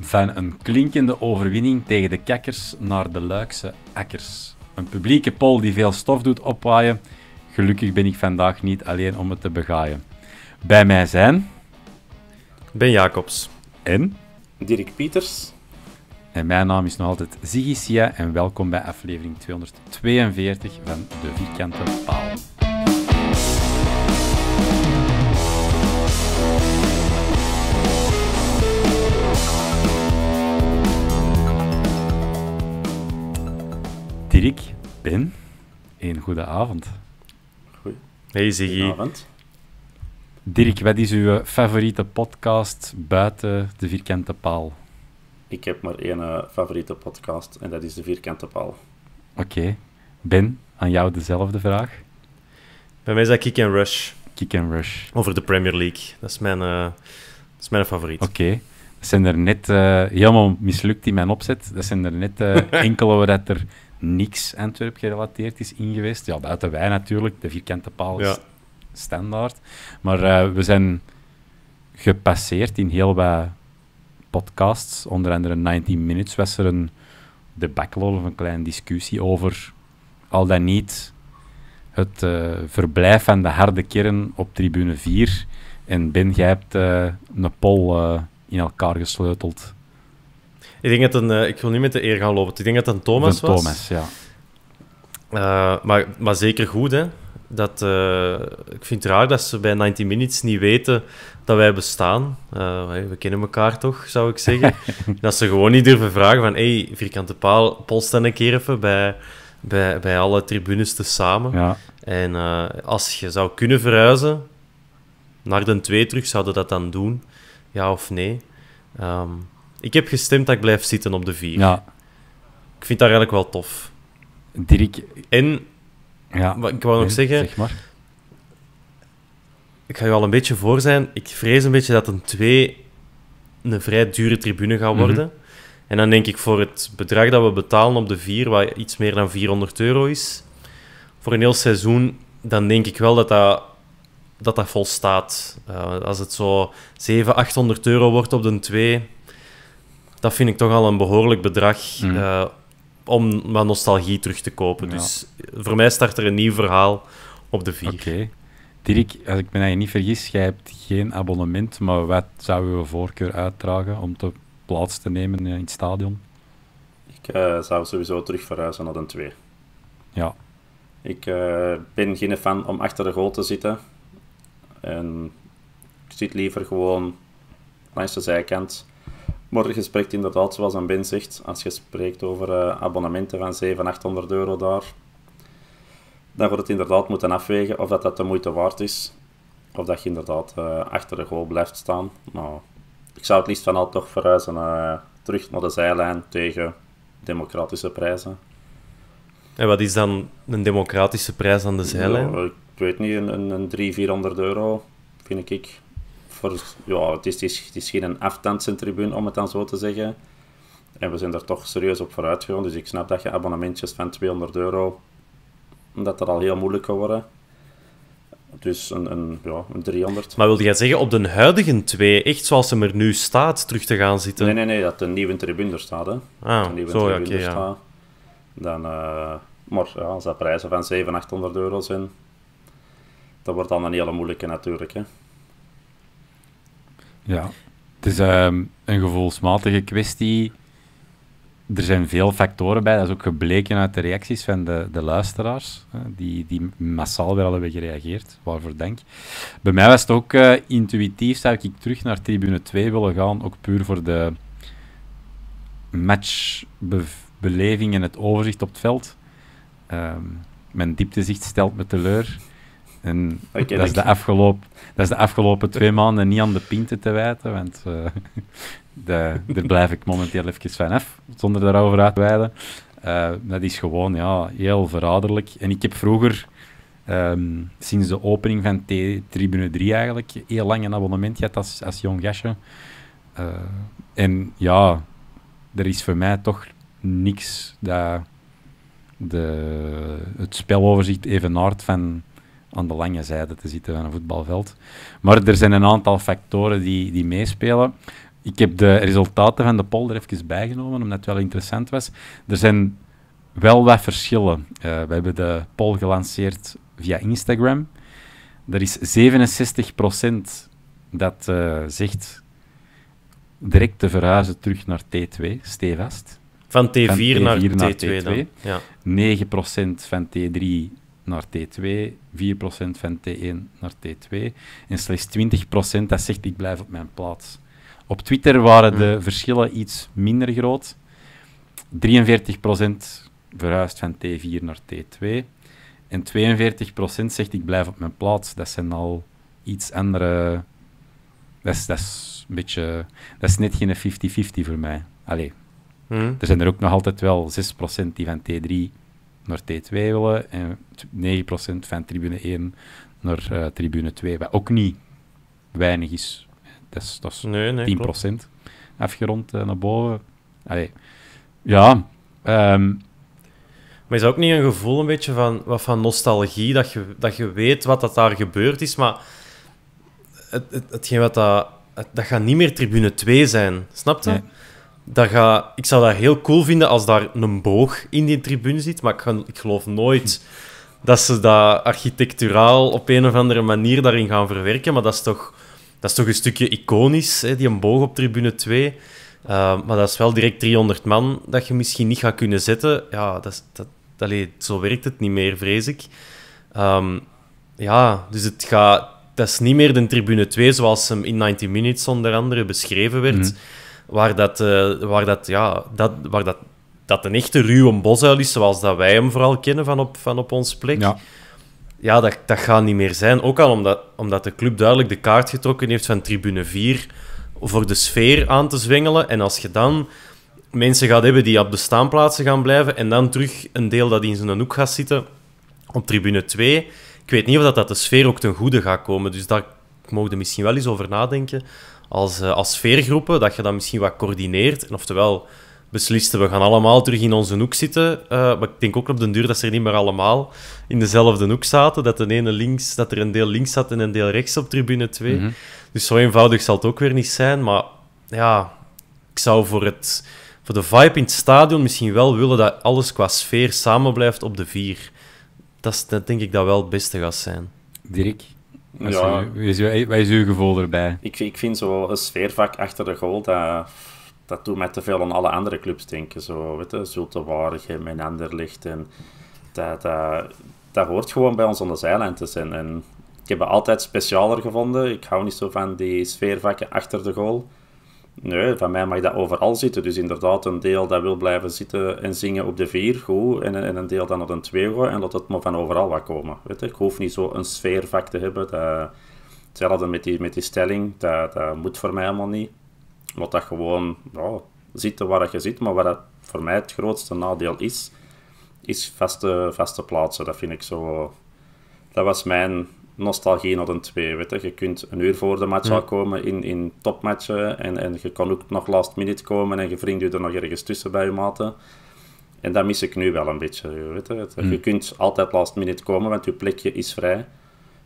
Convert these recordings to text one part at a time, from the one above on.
van een klinkende overwinning tegen de kekkers naar de Luikse akkers. Een publieke pol die veel stof doet opwaaien. Gelukkig ben ik vandaag niet alleen om het te begaaien. Bij mij zijn... Ben Jacobs. En... Dirk Pieters. En mijn naam is nog altijd Ziggy Sia en welkom bij aflevering 242 van De Vierkante Paal. Dirk, Ben, een goede avond. Goeie. Hey Ziggy. Dirk, wat is uw favoriete podcast buiten de vierkante paal? Ik heb maar één eh, favoriete podcast en dat is de vierkante paal. Oké. Ben, aan jou dezelfde vraag. Bij mij is dat Kick and Rush. Kick and Rush. Over de Premier League. Dat is mijn, uh, dat is mijn favoriet. Oké. Okay. Dat zijn er net uh, helemaal mislukt in mijn opzet. Dat zijn er net enkele waar dat er niks Antwerp gerelateerd is ingeweest. Ja, buiten wij natuurlijk, de vierkante paal ja. standaard. Maar eh, we zijn gepasseerd in heel wat podcasts. Onder andere 19 Minutes was er een debakel of een kleine discussie over al dan niet het eh, verblijf van de harde kern op tribune 4. En Ben, jij hebt uh, een pol in elkaar gesleuteld ik denk dat een, eh, ik wil niet met de eer gaan lopen. Ik denk dat een Thomas was. Thomas, ja. Eh, maar, maar zeker goed, hè. Dat, eh, ik vind het raar dat ze bij 90 Minutes niet weten dat wij bestaan. we kennen elkaar toch, zou ik zeggen. dat ze gewoon niet durven vragen van... hey, vierkante paal, dan een keer even bij, bij, bij alle tribunes te samen. Ja. En als je zou kunnen verhuizen naar de 2 terug, zouden dat dan doen? Ja of nee? Um, ik heb gestemd dat ik blijf zitten op de 4. Ja. Ik vind dat eigenlijk wel tof. Dirk... En, ja, wat ik wou nog zeggen... Zeg maar. Ik ga je al een beetje voor zijn. Ik vrees een beetje dat een 2 een vrij dure tribune gaat mhm. worden. En dan denk ik voor het bedrag dat we betalen op de 4, wat iets meer dan 400 euro is, voor een heel seizoen, dan denk ik wel dat dat, dat, dat volstaat. Eh, als het zo 700, 800 euro wordt op de 2, dat vind ik toch al een behoorlijk bedrag mhm. eh, om mijn nostalgie terug te kopen. Dus voor mij start er een nieuw verhaal op de vier. Oké. Dirk, als ik me je nou niet vergis, jij hebt geen abonnement, maar wat zou je voorkeur uitdragen om te plaats te nemen eh, in het stadion? Ik eh, zou sowieso terug verhuizen naar een 2. Ja. Ik ben geen fan om achter de goal te zitten. En ik zit liever gewoon langs de zijkant maar spreekt inderdaad, zoals een Ben zegt, als je spreekt over eh, abonnementen van 700, 800 euro daar, dan wordt het inderdaad moeten afwegen of dat, dat de moeite waard is. Of dat je inderdaad uh, achter de goal blijft staan. Nou, ik zou het liefst van al toch verhuizen uh, terug naar de zijlijn tegen democratische prijzen. En wat is dan een democratische prijs aan de zijlijn? ik weet niet, een, een 300, 400 euro vind ik voor, ja, het, is, het, is, het geen om het dan zo te zeggen. En we zijn er toch serieus op vooruit gegaan. Dus ik snap dat je abonnementjes van 200 euro, dat dat al heel moeilijk kan worden. Dus een, een, ja, een 300. Maar wilde jij zeggen, op de huidige twee echt zoals ze er nu staat, terug te gaan zitten? Nee, nee, nee, dat de nieuwe tribune er staat. Hè. Ah, nieuwe zo, tribune okay, ja. staat. Dan, eh, maar ja, als dat prijzen van 700, 800 euro zijn, dat wordt dan een hele moeilijke natuurlijk. Hè. Ja, het is ehm, een gevoelsmatige kwestie. Er zijn veel factoren bij. Dat is ook gebleken uit de reacties van de, de luisteraars, die, die massaal weer hebben gereageerd. Waarvoor denk Bij mij was het ook eh, intuïtief, zou ik terug naar tribune 2 willen gaan, ook puur voor de matchbeleving en het overzicht op het veld. Um, mijn dieptezicht stelt me teleur. En dat, is de afgelopen, dat is de afgelopen twee maanden niet aan de pinten te wijten, want uh, de, daar blijf ik momenteel even van af, zonder daarover uit te wijden. Eh, dat is gewoon ja, heel verraderlijk. En ik heb vroeger, ehm, sinds de opening van T-Tribune 3 eigenlijk, heel lang een abonnement gehad als, als jong gastje. Eh, en ja, er is voor mij toch niks dat de, het speloverzicht evenaart van aan de lange zijde te zitten van een voetbalveld. Maar er zijn een aantal factoren die, die meespelen. Ik heb de resultaten van de poll er even bijgenomen, omdat het wel interessant was. Er zijn wel wat verschillen. Eh, we hebben de poll gelanceerd via Instagram. Er is 67% dat eh, zegt direct te verhuizen terug naar T2, stevast. Van T4, naar, T2, T2. dan. Ja. 9% van T3 naar T2, 4% van T1 naar T2 en slechts 20% dat zegt ik blijf op mijn plaats. Op Twitter waren de hmm. verschillen iets minder groot. 43% verhuist van T4 naar T2 en 42% zegt ik blijf op mijn plaats. Dat zijn al iets andere. Dat is, dat is een beetje. Dat is net geen 50-50 voor mij. Allee. Hmm. Er zijn er ook nog altijd wel 6% die van T3 naar T2 willen en 9% van tribune 1 naar uh, tribune 2, wat ook niet weinig is. Dat is, dat is nee, 10% afgerond eh, naar boven. Allee. Ja. Um, maar is ook niet een gevoel een beetje van, wat van nostalgie, dat je, dat je weet wat dat daar gebeurd is, maar het, het, hetgeen wat dat... dat gaat niet meer tribune 2 zijn, snap je? dat ga, ik zou dat heel cool vinden als daar een boog in die tribune zit, maar ik, ga, ik geloof nooit dat ze dat architecturaal op een of andere manier daarin gaan verwerken. Maar dat is toch, dat is toch een stukje iconisch, hè? die een boog op tribune 2. Ehm, maar dat is wel direct 300 man dat je misschien niet gaat kunnen zetten. Ja, dat, dat, allee, zo werkt het niet meer, vrees ik. Ehm, ja, dus het gaat, dat is niet meer de tribune 2 zoals hem in 90 Minutes onder andere beschreven werd. Mhm waar dat, eh, waar dat, ja, dat, waar dat, dat een echte ruwe bosuil is, zoals dat wij hem vooral kennen van op, van op ons plek. Ja. Ja, dat, dat gaat niet meer zijn. Ook al omdat, omdat de club duidelijk de kaart getrokken heeft van tribune 4 voor de sfeer aan te zwengelen. En als je dan mensen gaat hebben die op de staanplaatsen gaan blijven en dan terug een deel dat in zijn hoek gaat zitten op tribune 2. Ik weet niet of dat, dat de sfeer ook ten goede gaat komen, dus daar mogen we misschien wel eens over nadenken als, eh, als sfeergroepen, dat je dat misschien wat coördineert. En oftewel beslisten, we gaan allemaal terug in onze hoek zitten. Eh, maar ik denk ook op den duur dat ze er niet meer allemaal in dezelfde hoek zaten. Dat, de ene links, dat er een deel links zat en een deel rechts op tribune 2. Mhm. Dus zo eenvoudig zal het ook weer niet zijn. Maar ja, ik zou voor, het, voor de vibe in het stadion misschien wel willen dat alles qua sfeer samen blijft op de vier. dat denk ik dat wel het beste gaat zijn. Dirk? Wat ja. is, uw, eh, uw gevoel erbij? Ik, ik vind zo'n sfeervak achter de goal, dat, dat doet mij te veel aan alle andere clubs denken. Zo, weet je, Zulte Waregem en Anderlicht. En dat, dat, dat hoort gewoon bij ons aan de zijlijn te zijn. En ik heb het altijd specialer gevonden. Ik hou niet zo van die sfeervakken achter de goal. Nee, van mij mag dat overal zitten. Dus inderdaad, een deel dat wil blijven zitten en zingen op de vier, goed. En, en een deel dan naar een twee gooien en dat het maar van overal wat komen. Weet je? Ik hoef niet zo een sfeervak te hebben. Dat, hetzelfde met die, met die stelling, dat, dat moet voor mij helemaal niet. Laat dat gewoon nou, zitten waar je zit. Maar wat dat voor mij het grootste nadeel is, is vaste, vaste plaatsen. Dat vind ik zo... Dat was mijn, nostalgie naar een 2. Weet je. je kunt een uur voor de match al komen in, in topmatchen. En, en je kan ook nog last minute komen en je vriend je er nog ergens tussen bij je maten. En dat mis ik nu wel een beetje. Weet je. Hmm. je kunt altijd last minute komen, want je plekje is vrij.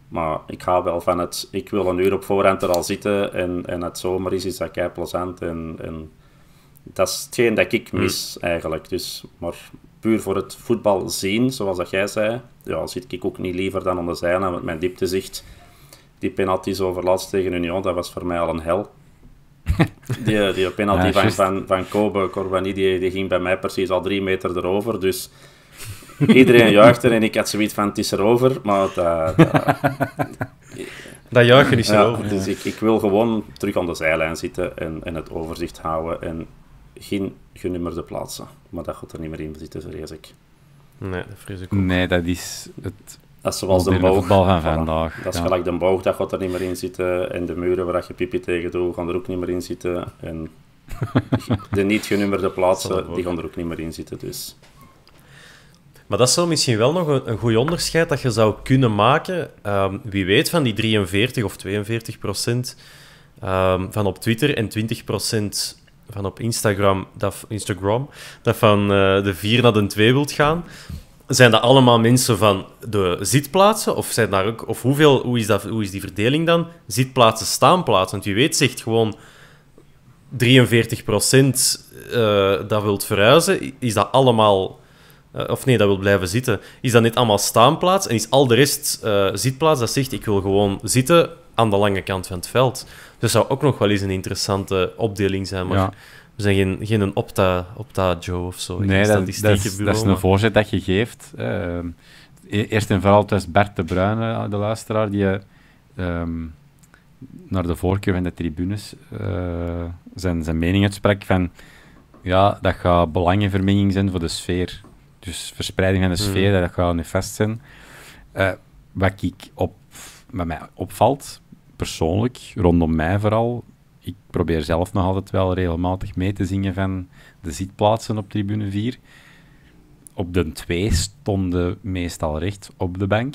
Maar ik ga wel van het, ik wil een uur op voorhand er al zitten en, en het zomer is, is dat kei plezant. En, en dat is hetgeen dat ik hmm. mis eigenlijk. Dus, maar voor het voetbal zien, zoals dat jij zei, ja, zit ik ook niet liever dan aan de zijlijn met mijn dieptezicht. Die penalty overlast tegen Union, dat was voor mij al een hel. Die, die penalty van, van, van Kobe, Corbani, die, die ging bij mij precies al drie meter erover. Dus iedereen juichte en ik had zoiets van, het is erover. Maar dat... Dat, eh, eh, dat juichen is erover. dus ik, ik wil gewoon terug aan de zijlijn zitten en, en het overzicht houden. En geen genummerde plaatsen. Maar dat gaat er niet meer in zitten, vrees ik. Nee, dat vrees ik ook. Nee, dat is het dat is zoals de boog. van vandaag. Dat is gelijk de boog, dat gaat er niet meer in zitten. En de muren waar je pipi tegen doet, gaan er ook niet meer in zitten. En de niet genummerde plaatsen, die gaan er ook niet meer in zitten. Dus. Maar dat zou misschien wel nog een, een goed onderscheid dat je zou kunnen maken. Ehm, wie weet van die 43 of 42 procent ehm, van op Twitter en 20 procent van op Instagram dat, Instagram, dat van eh, de 4 naar de 2 wilt gaan. Zijn dat allemaal mensen van de zitplaatsen? Of, zijn daar ook, of hoeveel, hoe, is dat, hoe is die verdeling dan? Zitplaatsen, staanplaatsen. Want je weet zegt gewoon 43% eh, dat wilt verhuizen. Is dat allemaal... Eh, of nee, dat wil blijven zitten. Is dat niet allemaal staanplaats? En is al de rest zitplaats dat zegt ik wil gewoon zitten aan de lange kant van het veld. Dus zou ook nog wel eens een interessante opdeling zijn. Maar we zijn geen, geen een opta, opta Joe of zo. Nee, dat, is, dat is een voorzet dat je geeft. Eh, e- eerst en vooral dus Bert de Bruyne, eh, de luisteraar, die ehm, naar de voorkeur van de tribunes eh, zijn, zijn mening uitsprak van ja, dat gaat belangenvermenging zijn voor de sfeer. Dus verspreiding van de hmm. sfeer, dat dat gaat vast zijn. Uh, wat ik op, wat mij opvalt, persoonlijk, rondom mij vooral, ik probeer zelf nog altijd wel regelmatig mee te zingen van de zitplaatsen op tribune 4. Op de 2 stonden meestal recht op de bank.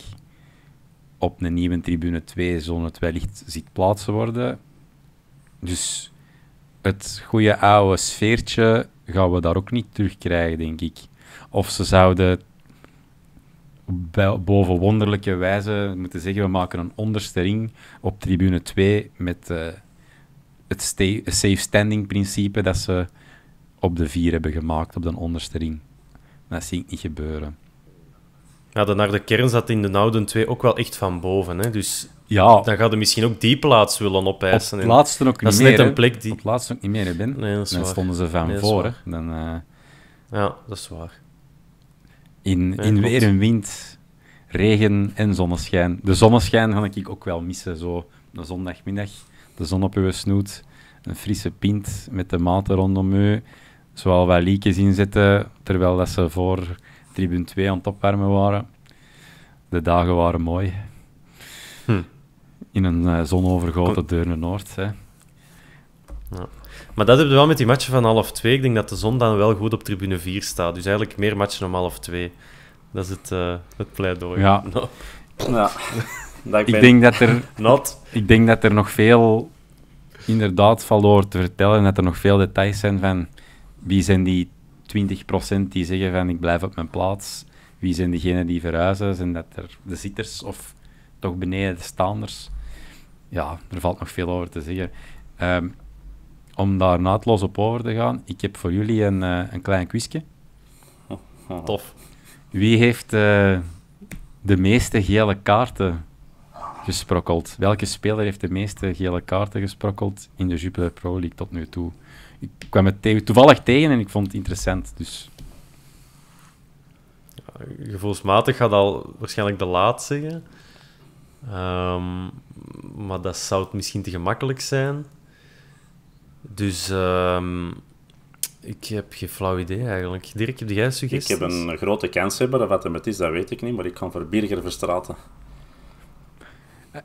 Op een nieuwe tribune 2 zullen het wellicht zitplaatsen worden. Dus het goede oude sfeertje gaan we daar ook niet terugkrijgen, denk ik. Of ze zouden boven wonderlijke wijze moeten zeggen, we maken een onderste ring op tribune 2 met eh, het safe standing principe dat ze op de 4 hebben gemaakt, op de onderste ring. Dat zie ik niet gebeuren. Ja, de naar de kern zat in de nouden 2 ook wel echt van boven. Hè? Dus ja. dan gaat ze misschien ook die plaats willen opeisen. Op het laatste ook niet meer. Dat is een plek die... laatste Ben. dan stonden ze van voor. Dan, eh, Ja, dat is waar. In, in weer en wind, regen en zonneschijn. De zonneschijn ga ik ook wel missen, zo zondagmiddag. De zon op uw snoet, een frisse pint met de maten rondom u. Zowel wat liedjes inzetten, terwijl dat ze voor tribune 2 aan het opwarmen waren. De dagen waren mooi. Hm. In een uh, zonovergoten Deurne Noord. Ja. Maar dat hebben we wel met die matchen van half twee. Ik denk dat de zon dan wel goed op tribune 4 staat. Dus eigenlijk meer matchen om half twee. Dat is het, eh, het pleidooi. Ja. ja. ik, denk dat er, ik denk dat er nog veel inderdaad valt over te vertellen. dat er nog veel details zijn van wie zijn die 20% die zeggen van ik blijf op mijn plaats. Wie zijn diegenen die verhuizen? Zijn dat er de zitters of toch beneden de staanders? Ja, er valt nog veel over te zeggen. Um, om daar naadloos op over te gaan, ik heb voor jullie een, eh, een klein quizje. Tof. Wie heeft eh, de meeste gele kaarten gesprokkeld? Welke speler heeft de meeste gele kaarten gesprokkeld in de Jupiler Pro League tot nu toe? Ik kwam het toevallig tegen en ik vond het interessant. Dus. Ja, gevoelsmatig gaat al waarschijnlijk de laatste. zeggen. Ehm, maar dat zou het misschien te gemakkelijk zijn. Dus ehm, ik heb geen flauw idee eigenlijk. Dirk, heb jij suggesties? Ik heb een grote kans hebben. Wat hem het is, dat weet ik niet. Maar ik kan voor Birger verstraten.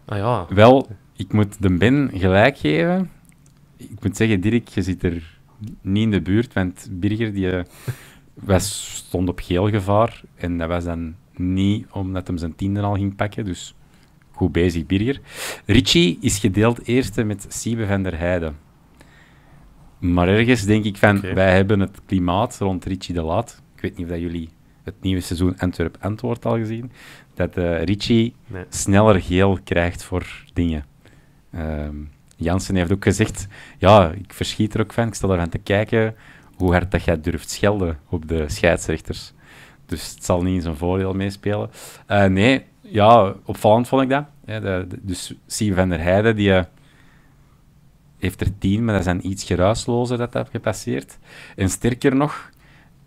Ah ja. Wel, ik moet de Ben gelijk geven. Ik moet zeggen, Dirk, je zit er niet in de buurt. Want Birger die, eh, was, stond op geel gevaar. En dat was dan niet omdat hem zijn tiende al ging pakken. Dus goed bezig, Birger. Richie is gedeeld eerste met Siebe van der Heijden. Maar ergens denk ik van, wij hebben het klimaat rond Richie de Laat. Ik weet niet of jullie het nieuwe seizoen Antwerp Antwoord al gezien. Dat uh, Richie sneller geel krijgt voor dingen. Um, Jansen heeft ook gezegd, ja, ik verschiet er ook van. Ik sta ervan te kijken hoe hard dat jij durft schelden op de scheidsrechters. Dus het zal niet in zijn voordeel meespelen. Eh, nee, ja, opvallend vond ik dat. de, dus Sien van der Heijden, die eh, heeft er tien, maar dat zijn iets geruislozer dat dat gepasseerd. En sterker nog,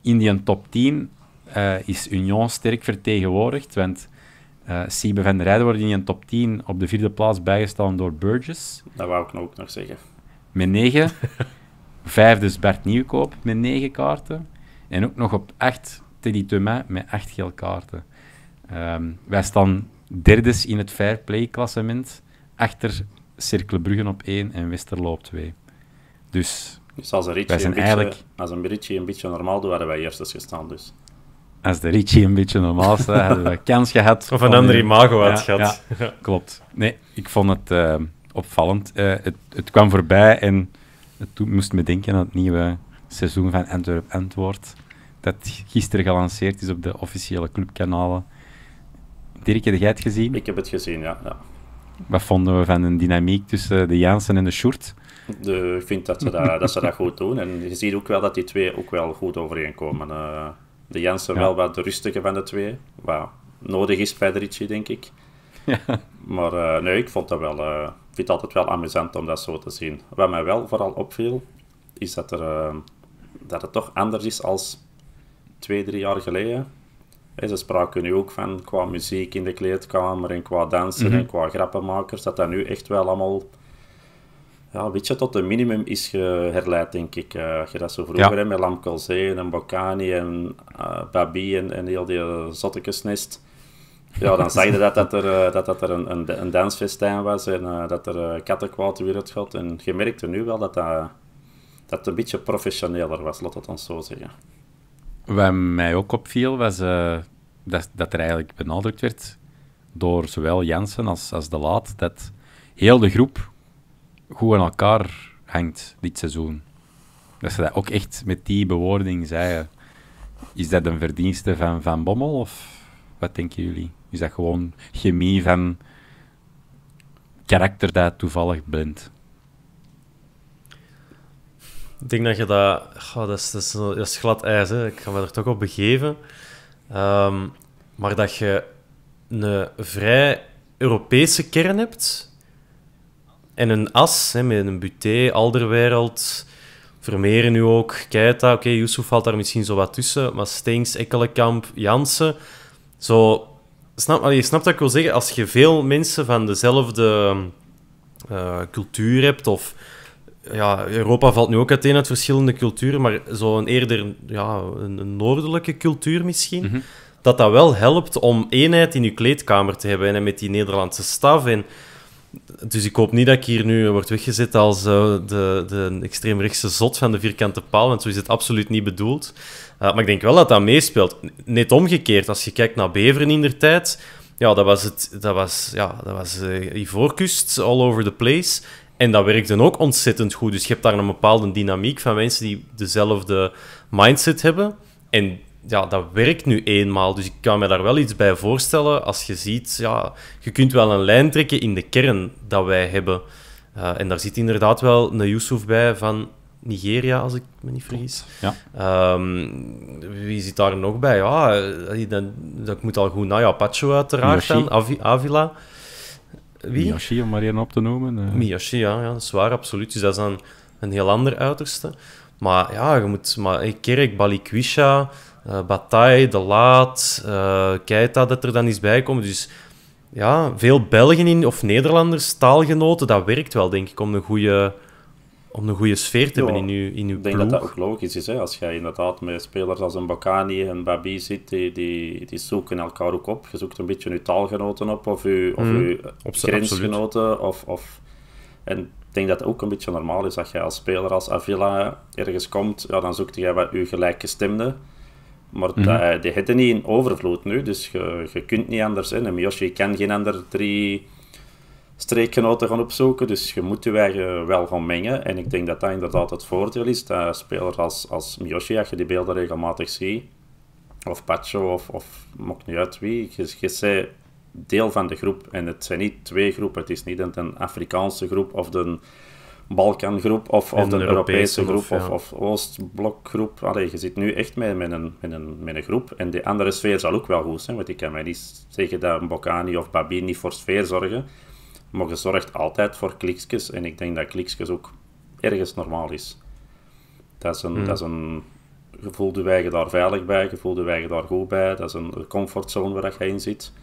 in die top 10 eh, is Union sterk vertegenwoordigd, want uh, Siebe van der Rijden wordt in die top 10 op de vierde plaats bijgestaan door Burgess. Dat wou ik nou ook nog zeggen. Met 9. Vijf dus Bert Nieuwkoop met 9 kaarten. En ook nog op 8 Teddy Thomas met 8 geel kaarten. Ehm, wij staan derdes in het fair play klassement achter Cirkelbruggen op 1 en Westerlo op 2. Dus, dus als, wij zijn een beetje, eigenlijk... als een een beetje normaal doet, hadden wij eerst gestaan. Dus. Als de Ritchie een beetje normaal zou, hadden we kans gehad. Of een andere imago had gehad. klopt. Nee, ik vond het eh, opvallend. Eh, het, het, kwam voorbij en het moest me denken aan het nieuwe seizoen van Antwerp Antwoord. Dat gisteren gelanceerd is op de officiële clubkanalen. Dirk, heb jij het gezien? Ik heb het gezien, ja. ja. Wat vonden we van een dynamiek tussen de Jansen en de Short. ik vind dat ze dat, dat ze dat goed doen. En je ziet ook wel dat die twee ook wel goed overeenkomen. Eh, de Jansen wel wat de rustige van de twee. Wat nodig is bij de Ritchie, denk ik. Maar eh, nee, ik vond dat wel... Eh, vind het altijd wel amusant om dat zo te zien. Wat mij wel vooral opviel, is dat, er, dat het toch anders is als twee, drie jaar geleden ze spraken nu ook van qua muziek in de kleedkamer en qua dansen en mhm. qua grappenmakers, dat dat nu echt wel allemaal ja, een beetje tot een minimum is geherleid denk ik. Uh, je dat zo vroeger ja. met Lamkelzee en Bocani en uh, Babi en, heel die uh, zottekesnest. Ja, dan zeiden je dat, dat er, dat, dat er een, een, een dansfestijn was en dat er uh, kattenkwaad weer het gaat. En je merkte nu wel dat dat, dat een beetje professioneler was, laat het ons zo zeggen. Wat mij ook opviel, was eh, dat, dat er eigenlijk benadrukt werd door zowel Jansen als, als De Laat dat heel de groep goed aan elkaar hangt dit seizoen. Dat ze dat ook echt met die bewoording zeiden. Is dat een verdienste van Van Bommel of wat denken jullie? Is dat gewoon chemie van karakter dat toevallig blindt? Ik denk dat je dat... dat, is, dat, glad ijs, hè. Ik ga me er toch op begeven. Ehm, maar dat je een vrij Europese kern hebt en een as hè, met een Buté, Alderwereld, Vermeer nu ook, Keita. Oké, okay, valt daar misschien zo wat tussen, maar Steens, Ekkelenkamp, Jansen. Zo, snap, je snapt wat ik wil zeggen. Als je veel mensen van dezelfde eh, cultuur hebt of ja, Europa valt nu ook uiteen uit verschillende culturen, maar zo'n eerder ja, een noordelijke cultuur misschien. Mhm. Dat dat wel helpt om eenheid in je kleedkamer te hebben en met die Nederlandse staf. En, dus ik hoop niet dat ik hier nu word weggezet als uh, de, de extreemrechtse zot van de vierkante paal, want zo is het absoluut niet bedoeld. Eh, maar ik denk wel dat dat meespeelt. Net omgekeerd, als je kijkt naar Beveren in der tijd, ja, dat was, het, dat was, ja, dat was uh, Ivoorkust, all over the place. En dat werkt dan ook ontzettend goed. Dus je hebt daar een bepaalde dynamiek van mensen die dezelfde mindset hebben. En ja, dat werkt nu eenmaal. Dus ik kan me daar wel iets bij voorstellen als je ziet, ja, je kunt wel een lijn trekken in de kern dat wij hebben. Eh, en daar zit inderdaad wel een Yusuf bij van Nigeria, als ik me niet vergis. Ja. Ehm, wie zit daar nog bij? Ja, eh, dat, moet al goed Nou Ja, Pacho uiteraard dan, Avila wie? Miyashi, om maar één op te noemen. Uh. Eh. Miyashi, ja, ja, dat is waar, absoluut. Dus dat is dan een heel ander uiterste. Maar ja, je moet... Maar, hey, Kerk, Balikwisha, uh, Bataille, De Laat, uh, Keita, dat er dan iets bij komt. Dus ja, veel Belgen in, of Nederlanders, taalgenoten, dat werkt wel, denk ik, om een goede om een goede sfeer te hebben in uw in uw Ik denk dat dat ook logisch is. Hè? Als jij inderdaad met spelers als een Bakani en Babi zit, die, die, die zoeken elkaar ook op. Je zoekt een beetje je taalgenoten op, of je, of mhm. je op grensgenoten. Of, of... En ik denk dat het ook een beetje normaal is dat jij als speler als Avila ergens komt, ja, dan zoekt je wat je gelijkgestemde. Maar mhm. die, die hebben niet in overvloed nu, dus je, je kunt niet anders. Hè? En Miyoshi kan geen ander drie streekgenoten gaan opzoeken. Dus je moet je eh, wel gaan mengen. En ik denk dat dat inderdaad het voordeel is. Dat spelers als, als Miyoshi, als je die beelden regelmatig ziet, of Pacho, of, of maakt niet uit wie, je, je bent deel van de groep. En het zijn niet twee groepen. Het is niet een, Afrikaanse groep of een Balkangroep of, of de, Europese, groep of, ja. of, Oostblokgroep. Allee, je zit nu echt met, met, een, met, een, met een groep. En de andere sfeer zal ook wel goed zijn, want ik kan mij niet zeggen dat Bokani of Babini voor sfeer zorgen. Maar je zorgt altijd voor kliksjes. En ik denk dat kliksjes ook ergens normaal is. Dat is een, hmm. dat is een je voelde wij je daar veilig bij, gevoel de wij je daar goed bij. Dat is een comfortzone waar je in zit.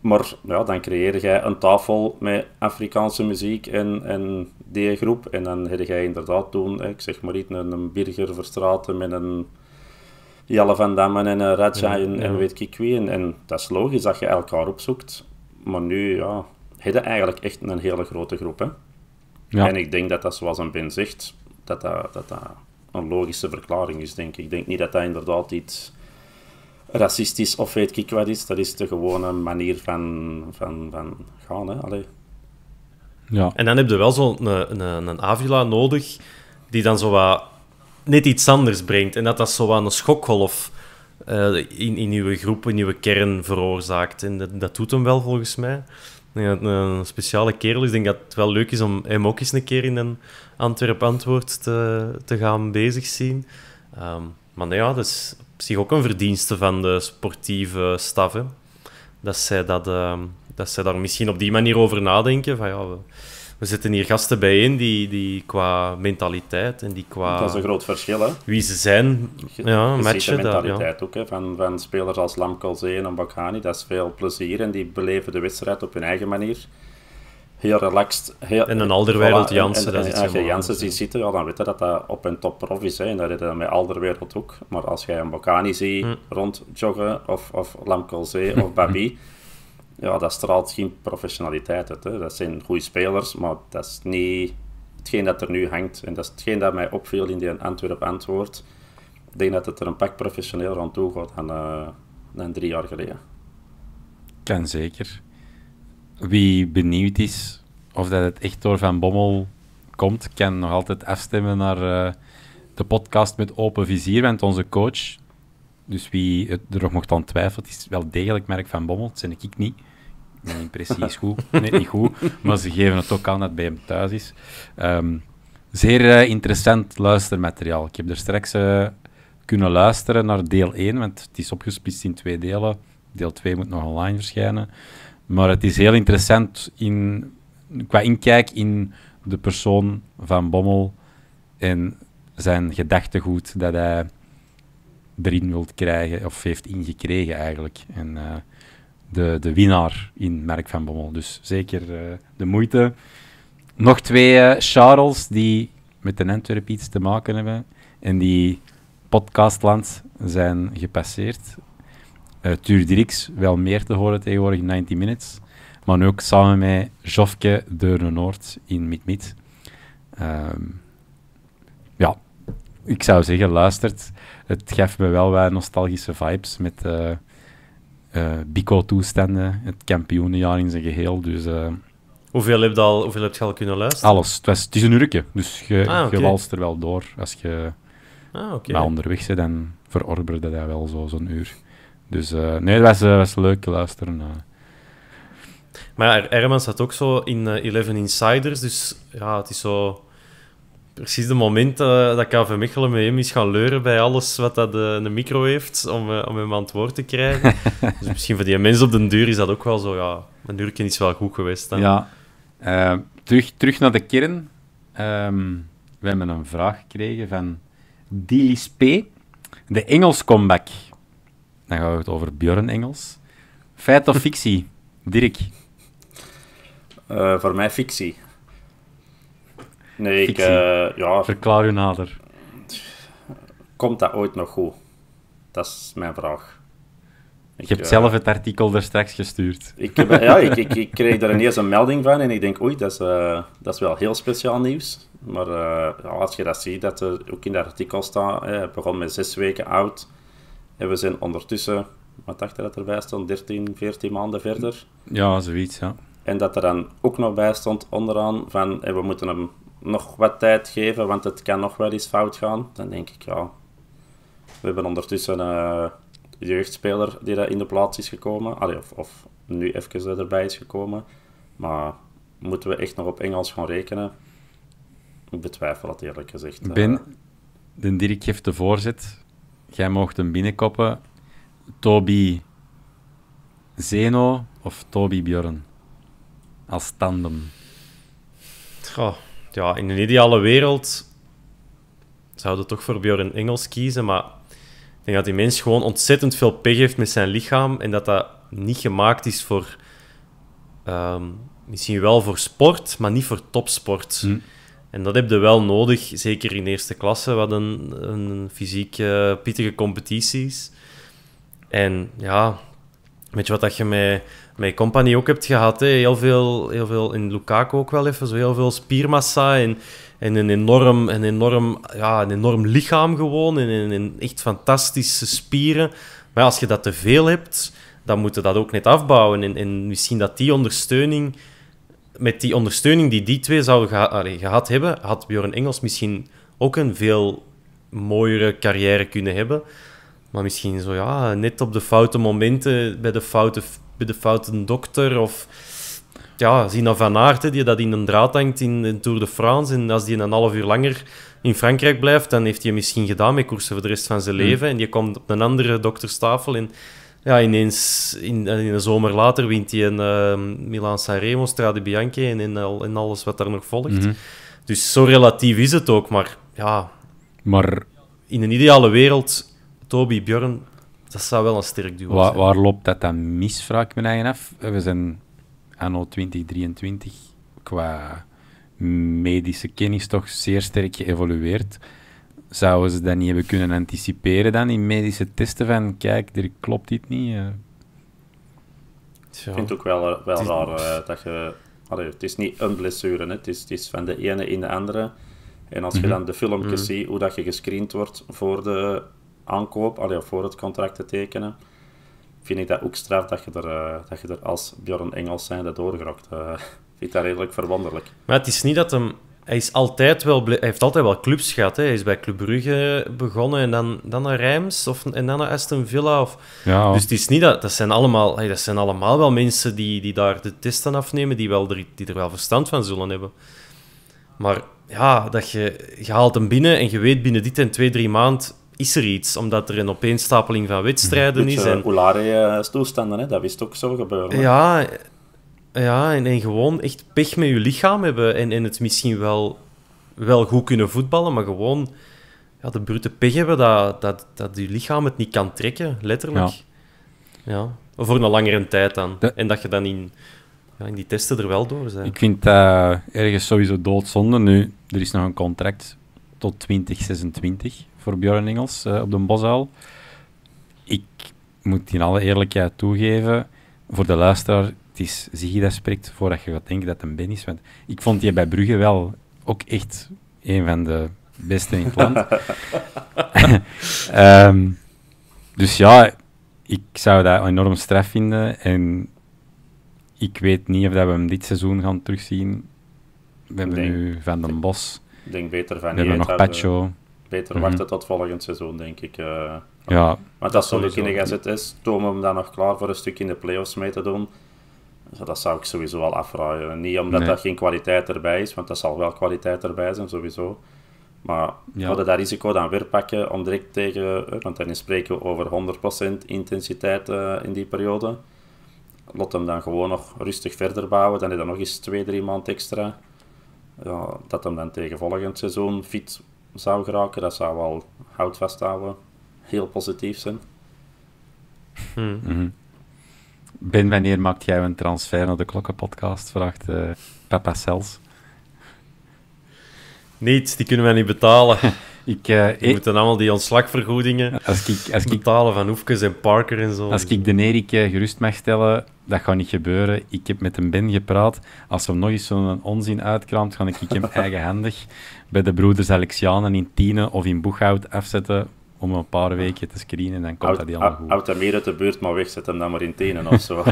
Maar ja, dan creëer jij een tafel met Afrikaanse muziek en, en die groep. En dan heb jij inderdaad toen, ik zeg maar iets, een, een Birger Verstraten met een Jelle van Dammen en een Radja en, en, weet ik wie. En, en, dat is logisch dat je elkaar opzoekt. Maar nu, ja, hebben eigenlijk echt een hele grote groep. Hè? Ja. En ik denk dat dat, zoals een Ben zegt, dat dat, dat een logische verklaring is, denk ik. Ik denk niet dat dat inderdaad iets racistisch of weet ik wat is. Dat is de gewone manier van, van, van gaan, hè. Ja. En dan heb je wel zo'n eh, een, een, een avila nodig die dan zo wat net iets anders brengt. En dat dat zo wat een schokgolf eh, in, in groepen groep, nieuwe kern veroorzaakt. En dat, dat doet hem wel, volgens mij een speciale kerel is. Ik denk dat het wel leuk is om hem ook eens een keer in een Antwerp Antwoord te, te gaan bezig zien. Ehm, maar ja, dat is op zich ook een verdienste van de sportieve staf. Dat, zij dat, ehm, dat zij daar misschien op die manier over nadenken. Van, ja, we zitten hier gasten bijeen die, die qua mentaliteit en die qua... Dat is een groot verschil, hè? Wie ze zijn, ja, matchen. De mentaliteit ook, hè, van, van spelers als Lamkelzee en Bakhani. Dat is veel plezier en die beleven de wedstrijd op hun eigen manier. Heel relaxed. Heel, en een Alderwereld voilà, Jansen, dat is Als je Jansen ziet zitten, ja, dan weet je dat dat op een topprof is. Hè, en dat is dan met Alderwereld ook. Maar als jij een Bakhani ziet hm. rond rondjoggen, of, of Lamkelzee of Babi ja, dat straalt geen professionaliteit uit. Hè. Dat zijn goede spelers, maar dat is niet hetgeen dat er nu hangt. En dat is hetgeen dat mij opviel in die antwerp antwoord. Ik denk dat het er een pak professioneel aan toe gaat dan, eh, drie jaar geleden. Kan zeker. Wie benieuwd is of dat het echt door Van Bommel komt, kan nog altijd afstemmen naar eh, de podcast met Open Vizier. Want onze coach, dus wie er nog mocht aan twijfelt, is wel degelijk merk van Bommel. Dat zijn ik niet. Mijn impressie is goed, Nee, niet goed. Maar ze geven het ook aan dat het bij hem thuis is. Ehm, zeer eh, interessant luistermateriaal. Ik heb er straks eh, kunnen luisteren naar deel 1, want het is opgesplitst in twee delen. Deel 2 moet nog online verschijnen. Maar het is heel interessant in, qua inkijk in de persoon van Bommel en zijn gedachtegoed dat hij erin wilt krijgen of heeft ingekregen eigenlijk. En eh, de, de winnaar in Merk van Bommel. Dus zeker eh, de moeite. Nog twee eh, Charles die met de Antwerp iets te maken hebben en die podcastland zijn gepasseerd. Uh, Tuurdirix, wel meer te horen tegenwoordig, in 90 Minutes. Maar nu ook samen met Jofke Deurne Noord in mit mit. Ehm, ja, ik zou zeggen, luistert het gaf me wel wat nostalgische vibes met eh, eh, Bico-toestanden, het kampioenenjaar in zijn geheel. Dus, eh, hoeveel, heb je al, hoeveel heb je al kunnen luisteren? Alles. Het, was, het is een uurtje, dus je, ah, er wel door. Als je ah, onderweg bent, dan verorberde dat wel zo'n uur. Dus nee, dat was, was leuk luisteren. Maar Erman had ook zo in Eleven Insiders, dus ja, het is zo precies de moment eh, dat KV Mechelen met hem is gaan leuren bij alles wat dat, de eh, een micro heeft, om, eh, om hem antwoord te krijgen. dus misschien voor die mensen op den duur is dat ook wel zo, ja, een uurtje is wel goed geweest. Dan. Ja. terug, terug naar de kern. Um, we hebben een vraag gekregen van Dilis P. De Engels comeback. Dan gaan we het over Björn Engels. Feit of fictie? Dirk? voor mij fictie. Nee, ik... Eh, ja, Verklaar u nader. Komt dat ooit nog goed? Dat is mijn vraag. Ik, je hebt eh, zelf het artikel er straks gestuurd. Ik heb, eh, ja, ik, ik, ik, kreeg daar ineens een melding van en ik denk, oei, dat is, dat is wel heel speciaal nieuws. Maar als je dat ziet, dat er ook in dat artikel staat, begon met zes weken oud. En we zijn ondertussen, wat dacht je dat erbij stond, 13, 14 maanden verder? Ja, zoiets, ja. En dat er dan ook nog bij stond onderaan van, we moeten hem nog wat tijd geven, want het kan nog wel eens fout gaan. Dan denk ik, ja... We hebben ondertussen een eh, jeugdspeler die daar in de plaats is gekomen. of, of nu even erbij is gekomen. Maar moeten we echt nog op Engels gaan rekenen? Ik betwijfel dat eerlijk gezegd. Eh. Ben, de Dirk heeft de voorzet. Jij mocht hem binnenkoppen. Toby Zeno of Toby Bjorn? Als tandem. Goh ja, in een ideale wereld zouden toch voor Björn Engels kiezen, maar ik denk dat die mens gewoon ontzettend veel pech heeft met zijn lichaam en dat dat niet gemaakt is voor... Ehm, misschien wel voor sport, maar niet voor topsport. Hm. En dat heb je wel nodig, zeker in eerste klasse, wat een, een fysiek uh, pittige competities. En ja, Weet je wat dat je met, met Company ook hebt gehad? Hè? Heel, veel, heel veel, in Lukaku ook wel even, zo heel veel spiermassa en, en een, enorm, een, enorm, ja, een enorm lichaam gewoon. En, een echt fantastische spieren. Maar als je dat te veel hebt, dan moet je dat ook net afbouwen. En, en, misschien dat die ondersteuning, met die ondersteuning die die twee zouden gehad hebben, had Bjorn Engels misschien ook een veel mooiere carrière kunnen hebben. Maar misschien zo, ja, net op de foute momenten, bij de foute, bij de foute dokter. Of ja, zie dan Van Aert, hè, die dat in een draad hangt in de Tour de France. En als die een half uur langer in Frankrijk blijft, dan heeft hij misschien gedaan met koersen voor de rest van zijn hmm. leven. En je komt op een andere dokterstafel. En ja, ineens, in, eh, in zomer later, wint hij een uh, milan sanremo Strade Bianchi en, en, alles wat daar nog volgt. Hmm. Dus zo relatief is het ook, maar ja... Maar... In een ideale wereld Toby, Björn, dat zou wel een sterk duo waar, zijn. Waar loopt dat dan mis, vraag ik me eigen af. We zijn anno 2023 qua medische kennis toch zeer sterk geëvolueerd. Zouden ze dat niet hebben kunnen anticiperen dan in medische testen van kijk, er klopt dit niet? Eh? Ik vind het ook wel, eh, wel raar eh, dat je... het is niet een blessure, Het, is, van de ene in de andere. En als je mhm. dan de filmpjes mhm. ziet, hoe dat je gescreend wordt voor de aankoop, allee, voor het contract te tekenen, vind ik dat ook straf dat je er, eh, dat je er als Bjorn Engels zijnde doorgerokt. Uh, eh, vind ik dat redelijk verwonderlijk. Maar het is niet dat hem... Hij, is altijd wel, heeft altijd wel clubs gehad. Hè. Hij is bij Club Brugge begonnen en dan, dan naar Reims of, en dan naar Aston Villa. Of... Dus het is niet dat... Dat zijn allemaal, hey, dat zijn allemaal wel mensen die, die daar de testen afnemen, die, wel er, die er wel verstand van zullen hebben. Maar ja, dat je, je haalt hem binnen en je weet binnen dit en twee, drie maanden is er iets, omdat er een opeenstapeling van wedstrijden is. Populaire en... oulari hè? dat wist ook zo gebeuren. Ja, ja en, gewoon echt pech met je lichaam hebben en, en het misschien wel, wel goed kunnen voetballen, maar gewoon ja, de brute pech hebben dat, dat, dat je lichaam het niet kan trekken, letterlijk. Ja. ja. Voor een langere tijd dan. En dat je dan in, ja, in die testen er wel door zijn. Ik vind dat eh, ergens sowieso doodzonde. Nu, er is nog een contract tot 2026 voor Björn Engels eh, op de Bosuil. Ik moet in alle eerlijkheid toegeven, voor de luisteraar, het is Ziggy dat spreekt voordat je gaat denken dat het een Ben is. Want ik vond je bij Brugge wel ook echt een van de beste in het land. Ehm, dus ja, ik zou dat enorm straf vinden. En ik weet niet of dat we hem dit seizoen gaan terugzien. We hebben nu Van den Bos. Ik denk beter van We hebben nog Pacho beter mm -hmm. wachten tot volgend seizoen, denk ik. Uh, ja. Want als zo'n in de is, tomen hem dan nog klaar voor een stuk in de playoffs mee te doen. Dat zou ik sowieso wel afraaien. Niet omdat nee. geen kwaliteit erbij is, want dat zal wel kwaliteit erbij zijn, sowieso. Maar ja. hadden dat risico dan weer pakken om direct tegen, eh, want dan spreken we over 100% intensiteit eh, in die periode. Lot hem dan gewoon nog rustig verder bouwen, dan heb je dan nog eens 2-3 maanden extra. Ja, dat hem dan tegen volgend seizoen fit zou geraken, dat zou wel hout vasthouden heel positief zijn. Hmm. Mhm. Ben, wanneer maakt jij een transfer naar de Klokkenpodcast? Vraagt eh, Papa cells? Niets, die kunnen wij niet betalen. Ik, eh, eh, moeten allemaal die ontslagvergoedingen als ik, als betalen van Hoefkes en Parker en zo. Als ik de Erik eh, gerust mag stellen, dat gaat niet gebeuren. Ik heb met een Ben gepraat. Als hem nog eens zo'n onzin uitkraamt, ga ik hem eigenhandig bij de broeders Alexianen in Tiene of in Boeghout afzetten om een paar weken te screenen en dan komt dat helemaal goed. Houd hem meer uit de buurt, maar wegzetten dan maar in tenen of zo.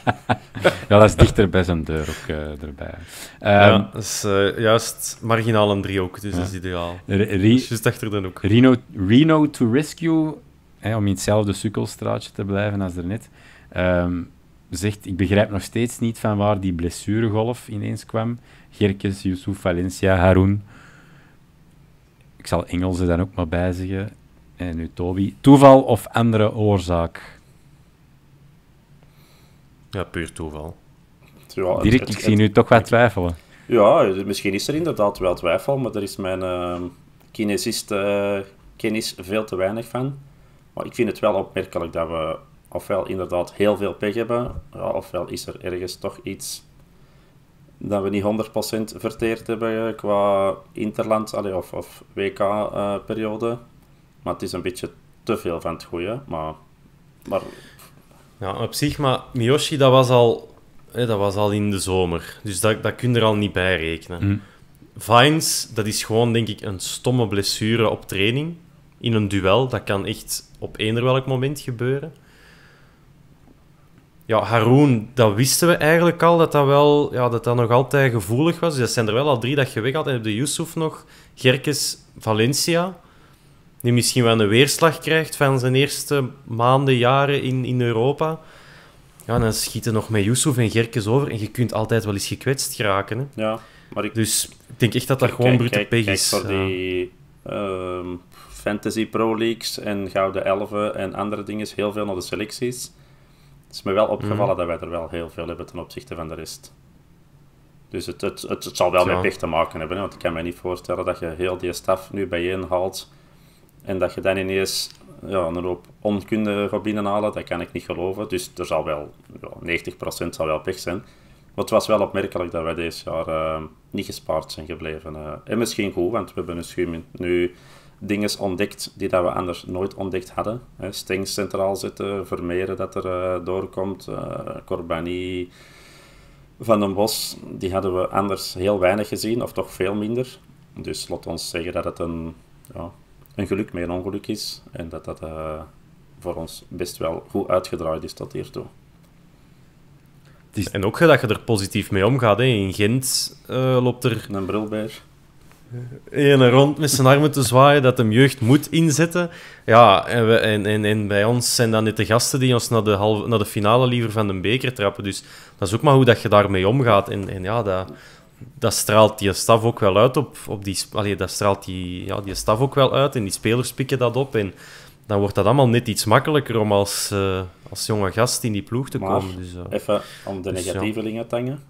ja, dat is dichter bij zijn deur ook eh, erbij. ja, ehm, dat is eh, juist marginaal een driehoek, dus dat is ideaal. Juist achter de Reno, Reno to Rescue, hè, om in hetzelfde sukkelstraatje te blijven als er net ehm, zegt, ik begrijp nog steeds niet van waar die blessuregolf ineens kwam. Gerkes, Yusuf, Valencia, Haroun ik zal ze dan ook maar bijzeggen. En nu Toby. Toeval of andere oorzaak? Ja, puur toeval. Ja, Dirk, ik zie nu toch wat twijfelen. Ja, misschien is er inderdaad wel twijfel, maar daar is mijn uh, kinesist eh, kennis veel te weinig van. Maar ik vind het wel opmerkelijk dat we ofwel inderdaad heel veel pech hebben, ofwel is er ergens toch iets dat we niet 100% verteerd hebben eh, qua interland of, of WK-periode. Eh, maar het is een beetje te veel van het goede. Maar, maar... Ja, op zich, maar Miyoshi, dat was al, hè, dat was al in de zomer. Dus dat, dat kun je er al niet bij rekenen. Mm. Vines, dat is gewoon, denk ik, een stomme blessure op training. In een duel, dat kan echt op eender welk moment gebeuren. Ja, Haroon, dat wisten we eigenlijk al, dat dat, wel, ja, dat dat nog altijd gevoelig was. Dus dat zijn er wel al drie dat je weg had. En heb de Yusuf nog, Gerkes, Valencia die misschien wel een weerslag krijgt van zijn eerste maanden, jaren in, in Europa. Ja, dan schieten nog met Yusuf en Gerkes over en je kunt altijd wel eens gekwetst geraken. Ja, maar ik... Dus ik denk echt dat dat gewoon brute pech is. Kijk voor die ehm, Fantasy Pro Leagues en Gouden Elven en andere dingen, heel veel naar de selecties. Het is me wel mhm. opgevallen dat wij er wel heel veel hebben ten opzichte van de rest. Dus het, het, het, zal wel met pech te maken hebben, want ik kan me niet voorstellen dat je heel die staf nu bijeen haalt en dat je dan ineens ja, een hoop onkunde gaat binnenhalen, dat kan ik niet geloven. Dus er zal wel, ja, 90% zal wel pech zijn. Maar het was wel opmerkelijk dat wij deze jaar eh, niet gespaard zijn gebleven. Eh. en misschien goed, want we hebben misschien nu dingen ontdekt die dat we anders nooit ontdekt hadden. Hè. centraal zitten, vermeren dat er uh, doorkomt, Corbani, Van den Bos, die hadden we anders heel weinig gezien, of toch veel minder. Dus laat ons zeggen dat het een ja, een geluk met een ongeluk is. En dat dat eh, voor ons best wel goed uitgedraaid is tot hiertoe. En ook dat je er positief mee omgaat. Hè. In Gent eh, loopt er... Een brilbeer. Eh, een rond met zijn armen te zwaaien dat hem jeugd moet inzetten. Ja, en, we, en, en, bij ons zijn dat net de gasten die ons naar de, halve, naar de finale liever van de beker trappen. Dus dat is ook maar hoe dat je daarmee omgaat. En, en ja, dat, dat straalt die staf ook wel uit op, op die, allee, dat straalt die, ja, die staf ook wel uit en die spelers pikken dat op. En dan wordt dat allemaal net iets makkelijker om als, eh, als jonge gast in die ploeg te komen. Dus, eh. even om de dus negatieve dingen te hangen.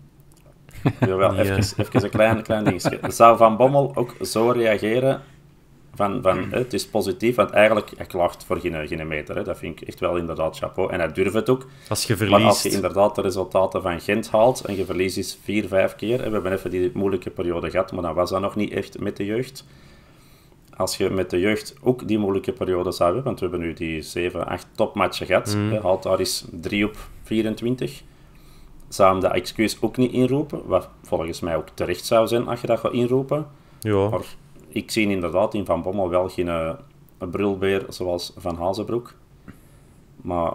Jawel, even, even, een klein, klein dingetje. Zou Van Bommel ook zo reageren van, mm. het is positief, want eigenlijk, hij klacht voor geen, geen meter. Hè. Dat vind ik echt wel inderdaad chapeau. En hij durft het ook. Als je verliest. Maar als je inderdaad de resultaten van Gent haalt en je verliest is vier, vijf keer. En we hebben even die moeilijke periode gehad, maar dan was dat nog niet echt met de jeugd. Als je met de jeugd ook die moeilijke periode zou hebben, want we hebben nu die 7, 8 topmatchen gehad. Mm. haalt daar eens 3 op 24 zouden hem dat excuus ook niet inroepen. Wat volgens mij ook terecht zou zijn als je dat gaat inroepen. Ja. Maar ik zie inderdaad in Van Bommel wel geen uh, eh, brulbeer zoals Van Hazenbroek. Maar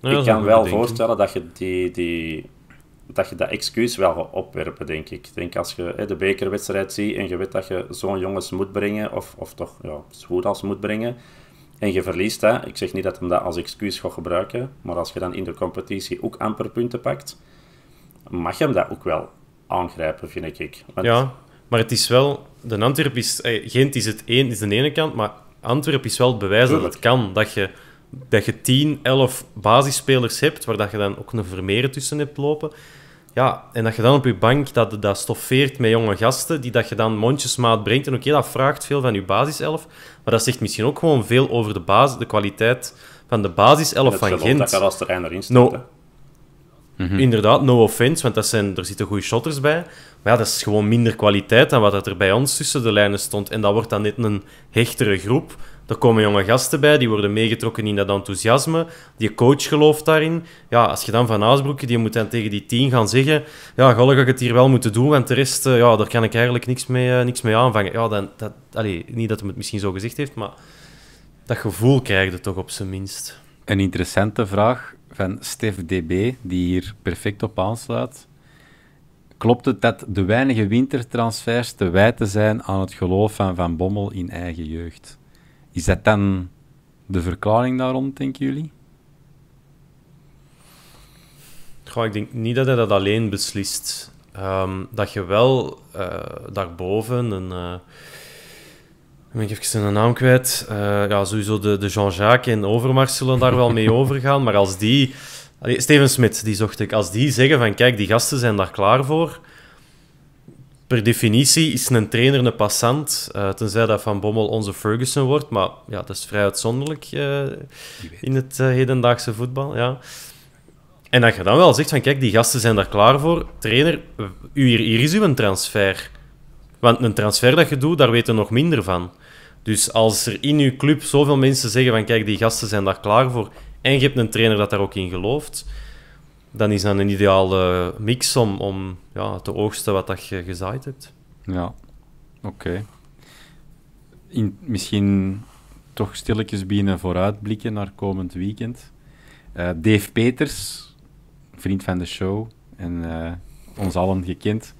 ja, ik kan wel voorstellen dat je, die, die, dat je dat excuus wel gaat opwerpen, denk ik. Ik denk als je hè, de bekerwedstrijd ziet en je weet dat je zo'n jongens moet brengen, of, of toch ja, als moet brengen, en je verliest dat. Ik zeg niet dat hem dat als excuus gaat gebruiken, maar als je dan in de competitie ook amper punten pakt, mag je hem dat ook wel aangrijpen, vind ik. Want ja, maar het is wel... De Antwerp is... Eh, Gent is, het een, is de ene kant, maar Antwerp is wel het bewijs dat het kan. Dat je, dat je 10, 11 basisspelers hebt, waar dat je dan ook een Vermeer tussen hebt lopen. Ja, en dat je dan op je bank dat, dat stoffeert met jonge gasten, die dat je dan mondjesmaat brengt. En oké, dat vraagt veel van je basiself, maar dat zegt misschien ook gewoon veel over de, basis, de kwaliteit van de basiself van Gent. Dat kan als terrein erin staat, Mhm. Inderdaad, no offense, want dat zijn, er zitten goede shotters bij. Maar ja, dat is gewoon minder kwaliteit dan wat er bij ons tussen de lijnen stond. En dat wordt dan net een hechtere groep. Er komen jonge gasten bij, die worden meegetrokken in dat enthousiasme. Die coach gelooft daarin. Ja, als je dan van Aasbroek, die moet dan tegen die tien gaan zeggen... Ja, gelukkig ga ik het hier wel moeten doen, want de rest, eh, ja, daar kan ik eigenlijk niks mee, eh, niks mee aanvangen. Ja, dan, dat, allee, niet dat hij het misschien zo gezegd heeft, maar... Dat gevoel krijg je toch op zijn minst. Een interessante vraag van Stef DB, die hier perfect op aansluit. Klopt het dat de weinige wintertransfers te wijten zijn aan het geloof van Van Bommel in eigen jeugd? Is dat dan de verklaring daarom, denken jullie? Goh, ik denk niet dat hij dat alleen beslist. Ehm, dat je wel uh, daarboven een, eh, dan ben ik even zijn naam kwijt. Eh, ja, sowieso de, de Jean-Jacques en Overmars zullen daar wel mee overgaan. Maar als die... Steven Smit, die zocht ik. Als die zeggen van, kijk, die gasten zijn daar klaar voor. Per definitie is een trainer een passant. Uh, tenzij dat Van Bommel onze Ferguson wordt. Maar ja, dat is vrij uitzonderlijk eh, in het hedendaagse voetbal. Ja. En dat je dan wel zegt van, kijk, die gasten zijn daar klaar voor. Trainer, hier, hier is uw transfer. Want een transfer dat je doet, daar weten we nog minder van. Dus als er in uw club zoveel mensen zeggen van kijk, die gasten zijn daar klaar voor en je hebt een trainer dat daar ook in gelooft, dan is dat een ideale mix om, om ja, te oogsten wat dat je gezaaid hebt. Ja, oké. misschien toch stilletjes binnen vooruitblikken naar komend weekend. Eh, Dave Peters, vriend van de show en eh, ons allen gekend,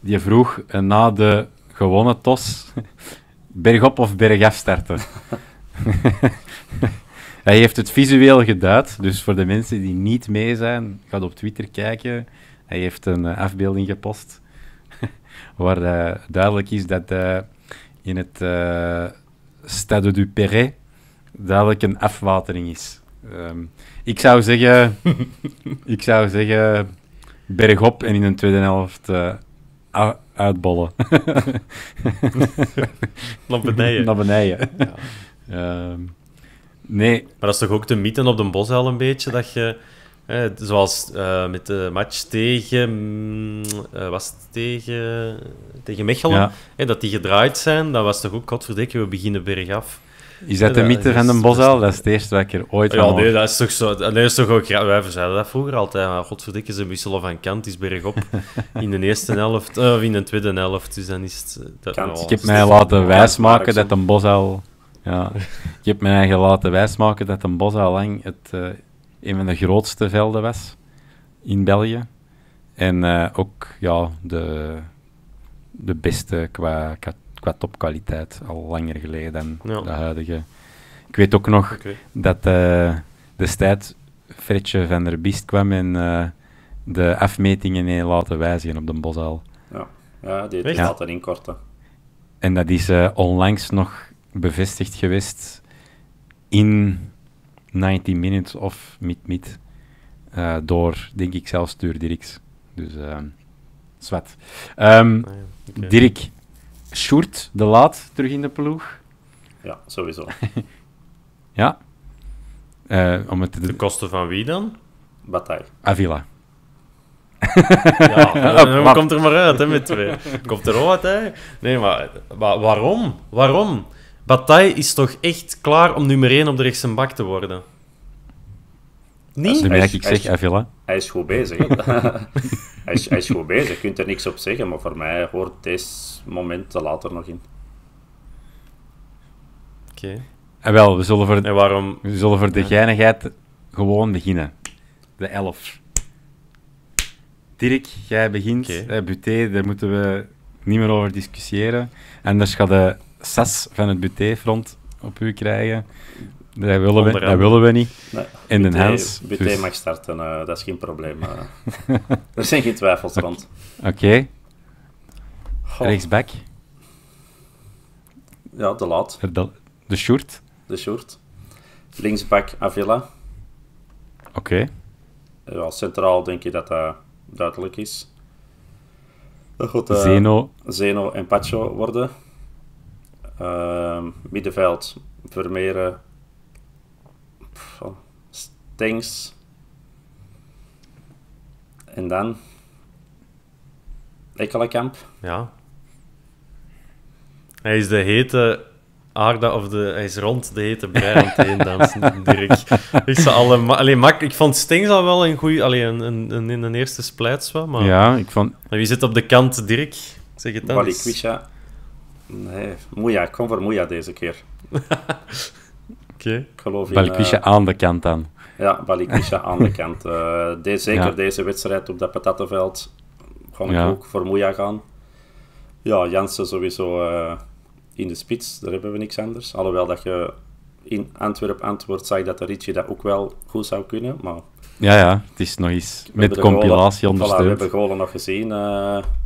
die vroeg eh, na de gewonnen tos bergop of bergaf starten. Hij heeft het visueel geduid, dus voor de mensen die niet mee zijn, ga op Twitter kijken. Hij heeft een eh, afbeelding gepost waar eh, duidelijk is dat in het eh, Stade du Perret duidelijk een afwatering is. Ehm, ik zou zeggen, ik zou zeggen bergop en in een tweede helft uitbollen. Naar beneden. Ehm, nee. Maar dat is toch ook de mythe op de bos al een beetje, dat je... zoals eh, met de match tegen, uh, was tegen, tegen Mechelen, dat die gedraaid zijn, dat was toch ook, godverdikke, we beginnen bergaf. Is dat de eh, mythe van de bosuil? Dat is het eerste wat ik er ooit van Ja, nee, dat is toch zo. Dat is toch ook... wij zeiden dat vroeger altijd, maar godverdikke, ze wisselen van kant, is bergop in de eerste helft, eh, of in de tweede helft. Dus dan is het... ik heb mij laten wijsmaken dat een bosuil... Ja, ik heb mij laten wijsmaken dat een bosuil lang het, eh, een van de grootste velden was in België. En ook ja, de, de beste qua, qua qua topkwaliteit al langer geleden dan de huidige. Ik weet ook nog dat de eh, destijds Fritje van der Biest kwam en uh, de afmetingen heen laten wijzigen op de Boshal. Ja, ja die er in inkorten. En dat is eh, onlangs nog bevestigd geweest in 90 Minutes of Mid-Mid. door, denk ik, zelfs Stuur Dirks. Dus, uh, zwart. Ehm, ah Dirk, Sjoerd de Laat terug in de ploeg. Ja, sowieso. ja. Eh, om het De kosten van wie dan? Bataille. Avila. ja, dan eh, komt er maar uit hè, met twee. Komt er ook uit, hè? Nee, maar, waarom? Waarom? Bataille is toch echt klaar om nummer 1 op de rechtse bak te worden? Niet? Dat is merk ik zeg, Avila. Hij is goed bezig hij is, gewoon is bezig, je kunt er niks op zeggen, maar voor mij hoort deze moment later nog in. Oké. En wel, we zullen voor, en waarom... we zullen voor de geinigheid gewoon beginnen. De elf. Dirk, jij begint. Okay. Eh, buté, daar moeten we niet meer over discussiëren. Anders gaat de sas van het buté-front op u krijgen. Dat willen, we, dat willen we niet. Nee. de Hans. BT mag starten, eh, dat is geen probleem. Eh. er zijn geen twijfels rond. Oké. Rechtsback. Ja, de laat. De, de short. De short. Linksback Avila. Oké. Ja, centraal denk ik dat dat duidelijk is. Eh, Zeno. Zeno en Pacho worden. Ehm, middenveld Vermeeren, van Stings. En dan camp Ja. Hij is de hete aarde of de, hij is rond de hete brei aan het heen dansen, Dirk. Ik, zou alle, alleen, mak, ik vond Stings al wel een goeie, alleen een, een, een, in een eerste splits wel, maar... Ja, ik vond... Wie zit op de kant, Dirk? Zeg het dan eens. Nee, Moeja, kom voor Moeja deze keer. Oké. Balikwisha eh, aan de kant dan. Ja, Balikwisha aan de kant. Uh, zeker deze wedstrijd op dat patatenveld Gewoon ik ook voor Moeja gaan. Ja, Jansen sowieso eh, in de spits, daar hebben we niks anders. Alhoewel dat je in Antwerpen antwoord zei dat de Ritchie dat ook wel goed zou kunnen, maar... Ja, ja, het is nog iets. met compilatie golen, ondersteund. we hebben Golen nog gezien,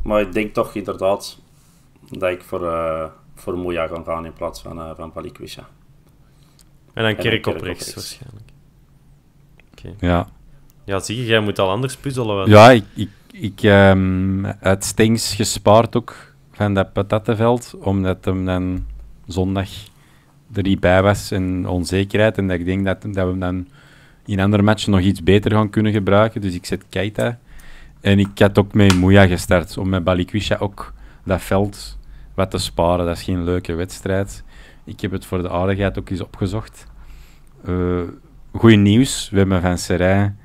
maar ik denk toch inderdaad dat ik voor, voor Moeja ga gaan in plaats van, uh, van Balikwisha. En dan kerk op rechts, waarschijnlijk. Ja. Ja, zie je, jij moet al anders puzzelen. Wel. Ja, ik, ik, ik um, ehm, het stinks gespaard ook van dat patattenveld, omdat hem dan zondag er niet bij was en onzekerheid. En dat ik denk dat, dat we dan in andere matchen nog iets beter gaan kunnen gebruiken. Dus ik zet Keita. En ik had ook met Moeja gestart, om met Balikwisha ook dat veld wat te sparen. Dat is geen leuke wedstrijd. Ik heb het voor de aardigheid ook eens opgezocht. Eh, goeie nieuws, we hebben Van Serijn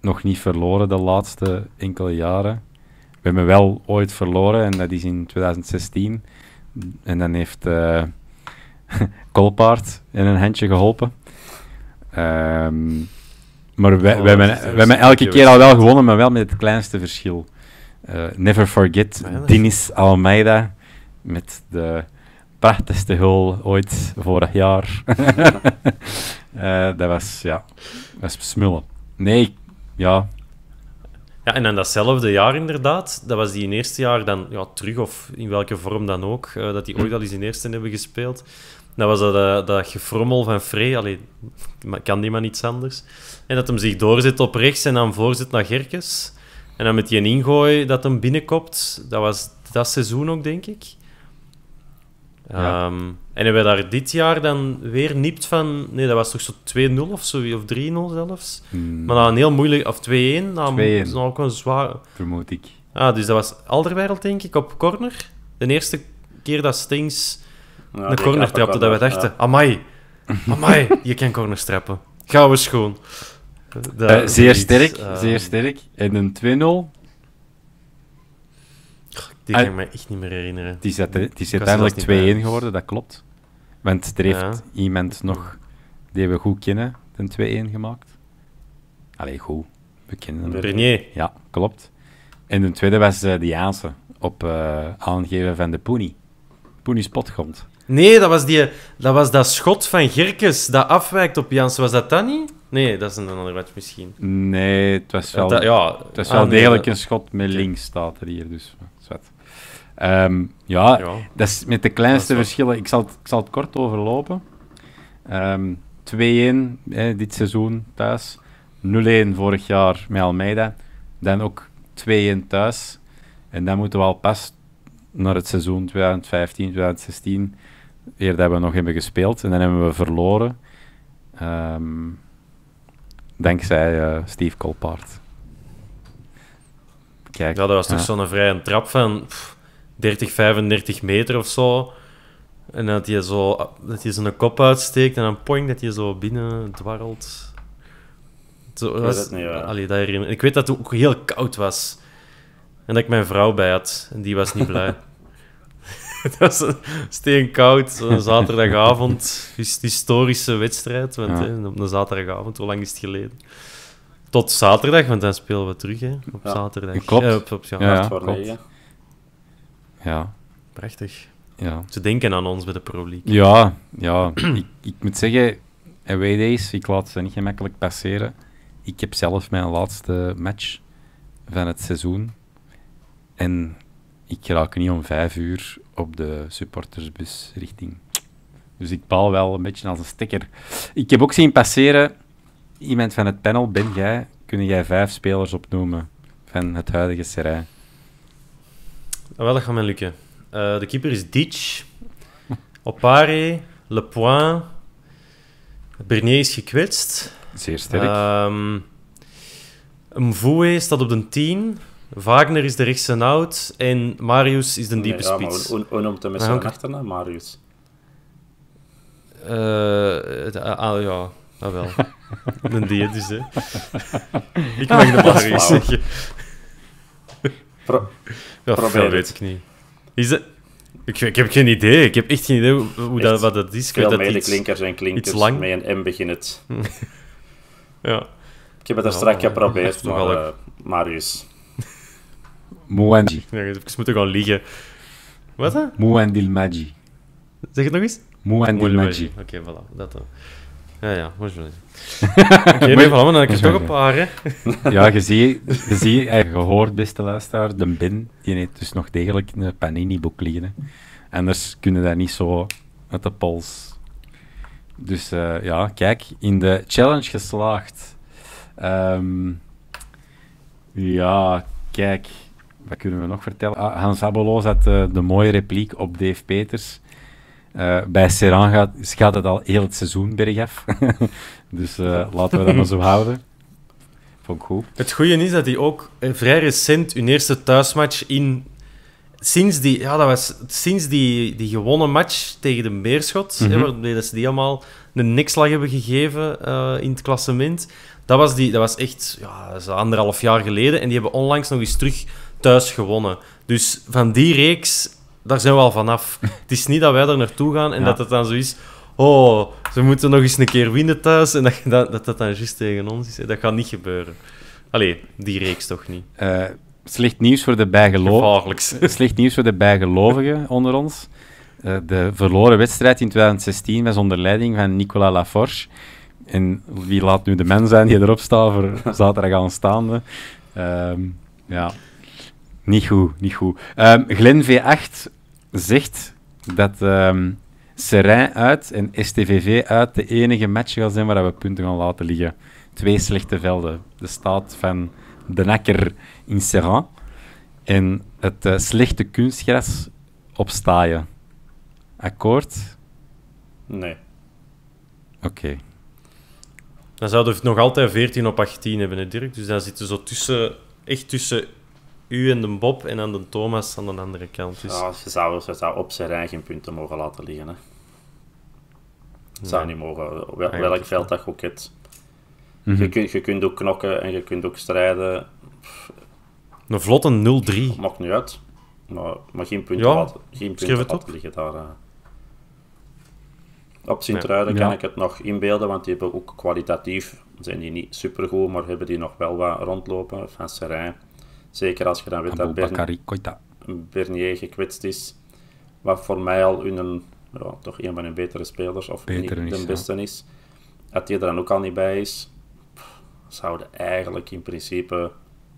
nog niet verloren de laatste enkele jaren. We hebben wel ooit verloren en dat is in 2016. En dan heeft uh, Kolpaard in een handje geholpen. Ehm, maar we, oh, hebben, elke keer al wel gewonnen, maar wel met het kleinste verschil. Eh, never forget Dennis Almeida met de prachtigste goal ooit vorig jaar. Eh, dat was, ja, was smullen. Nee, ja. Ja, en dan datzelfde jaar inderdaad, dat was die in eerste jaar dan ja, terug, of in welke vorm dan ook, eh, dat die hm. ooit al eens in eerste hebben gespeeld. Dat was dat, eh, dat gefrommel van Frey, allee, kan die maar niets anders. En dat hem zich doorzet op rechts en dan voorzet naar Gerkes. En dan met die ingooi dat hem binnenkopt, dat was dat seizoen ook, denk ik. Ja. Ehm, en hebben we daar dit jaar dan weer nipt van... Nee, dat was toch zo 2-0 of zo, of 3-0 zelfs. Hmm. Maar dan een heel moeilijk... Of 2-1. Dan, 2-1. ook een zwaar... Vermoed ik. Ah, dus dat was Alderwereld, denk ik, op corner. De eerste keer dat Stings ja, een corner trapte, dat we dachten... Ja. Amai, amai, je kan corners trappen. Gaan we schoon. Uh, zeer sterk, zeer eh, sterk. En een 2-0... Die ah, kan ik me echt niet meer herinneren. Die is, het is uiteindelijk 2-1 geworden, dat klopt. Want er heeft iemand nog, die we goed kennen, een 2-1 gemaakt. Allee, goed. We kennen hem. Renier. Ja, klopt. En de tweede was eh, de Jaanse, op eh, aangeven van de Poenie. Poenie spotgrond. Nee, dat was, die, dat was dat schot van Gerkes dat afwijkt op Jaanse. Was dat dat niet? Nee, dat is een ander match misschien. Nee, het was eh, wel, ja, was wel ah, degelijk een schot met links staat er hier. Dus zwet. Um, ja, dat is met de kleinste verschillen. Ik zal, het, ik zal het kort overlopen. Um, 2-1 eh, dit seizoen thuis. 0-1 vorig jaar met Almeida. Dan ook 2-1 thuis. En dan moeten we al pas naar het seizoen 2015, 2016. Eerder hebben we nog hebben gespeeld. En dan hebben we verloren. Um, dankzij uh, Steve Colpaard. Kijk, ja, dat was toch zo'n vrije trap van 30, 35 meter of zo. En dat je zo dat je zijn kop uitsteekt en een poing dat je zo binnen dwarrelt. Zo, dat, was, Ik weet dat het ook heel koud was. En dat ik mijn vrouw bij had. En die was niet blij. dat was steenkoud, zaterdagavond. Historische wedstrijd. Want, hè, op een zaterdagavond, hoe lang is het geleden? Tot zaterdag, want dan spelen we terug hè, op zaterdag. Klopt. Eh, op, ja, ja, voor klopt. Ja. Prachtig. Ja. Ze denken aan ons bij de Pro League. Ja, ja. ik, ik moet zeggen, away days, ik laat ze niet gemakkelijk passeren. Ik heb zelf mijn laatste match van het seizoen. En ik raak niet om vijf uur op de supportersbus richting. Dus ik paal wel een beetje als een sticker. Ik heb ook zien passeren iemand van het panel ben jij, kun jij vijf spelers opnoemen van het huidige Serij? Ah, wel, dat gaat mij lukken. Eh, de keeper is Ditch, Opare, Le Point, Bernier is gekwetst. Zeer sterk. Um, Mvoué staat op de 10. Wagner is de rechtse out en Marius is de diepe spits. Ja, maar om te missen Marius. Eh, ah, ah, ja, dat wel. Een dieet hè. Ik ah, mag de maar eens zeggen. Pro ja, veel weet ik niet. Is dat... Ik, heb geen idee. Ik heb echt geen idee hoe dat, wat dat is. Veel medeklinkers en klinkers. Lang... Met een M begin het. ja. Ik heb het er straks geprobeerd, maar, Marius. Mwendi. Nee, ik moet toch gewoon liegen. Wat? Mouandil Maji. Zeg het nog eens? Mouandil Oké, okay, voilà. Dat dan. Ja, ja, mooi zo. Oké, nu van dan heb je toch een paar, ja, je ziet, je ziet, je hoort, beste luisteraar, de bin, die heeft dus nog degelijk een Panini-boek liggen. Anders kunnen dat niet zo met de pols. Dus eh, ja, kijk, in de challenge geslaagd. Ehm, ja, kijk, wat kunnen we nog vertellen? Ah, Hans Abolo had eh, de mooie repliek op Dave Peters. Eh, bij Serran gaat, gaat het al heel het seizoen bergaf. dus eh, laten we dat maar zo houden. Vond ik goed. Het goede is dat hij ook eh, vrij recent hun eerste thuismatch in. Sinds die, ja, dat was, sinds die, die gewonnen match tegen de Meerschot, mm hè, mhm. dat ze die allemaal een nikslag hebben gegeven in het klassement. Dat was, die, dat was echt ja, anderhalf jaar geleden. En die hebben onlangs nog eens terug thuis gewonnen. Dus van die reeks daar zijn we al vanaf. het is niet dat wij er naartoe gaan en dat het dan zo is. Oh, ze moeten nog eens een keer winnen thuis. En dat dat, dat, dan juist tegen ons is. Dat gaat niet gebeuren. Allee, die reeks toch niet. Uh, slecht nieuws voor de bijgelovigen. slecht nieuws voor de bijgelovigen onder ons. Eh, de verloren wedstrijd in 2016 was onder leiding van Nicolas Laforge. En wie laat nu de man zijn die erop staat voor zaterdag aanstaande? Uh, ja. Niet goed, niet goed. Ehm, Glen V8 zegt dat um, ehm, Serain uit en STVV uit de enige match gaan zijn waar we punten gaan laten liggen. Twee slechte velden. De staat van de nakker in Serrain en het eh, slechte kunstgras op staaien. Akkoord? Nee. Oké. Dan zouden we nog altijd 14 op 18 hebben, hè, Dirk. Dus daar zitten zo tussen, echt tussen u en de Bob en dan de Thomas aan de andere kant. Dus... Ja, ze zou, ze zou op zijn rij geen punten mogen laten liggen. Hè. Nee. Zou niet mogen, welk veld dat ook het. Mhm. je, kunt, je kunt ook knokken en je kunt ook strijden. Een vlotte 0-3. Maakt niet uit. Maar, maar geen punten laten, geen punten laten liggen daar. Eh. Op sint kan ik het nog inbeelden, want die hebben ook kwalitatief, zijn die niet supergoed, maar hebben die nog wel wat rondlopen van Serijn. Zeker als je dan weet dat Bernier, Bernier gekwetst is. Wat voor mij al een, ja, toch een van hun betere spelers, of niet is, de beste is. Dat hij er dan ook al niet bij is, zouden eigenlijk in principe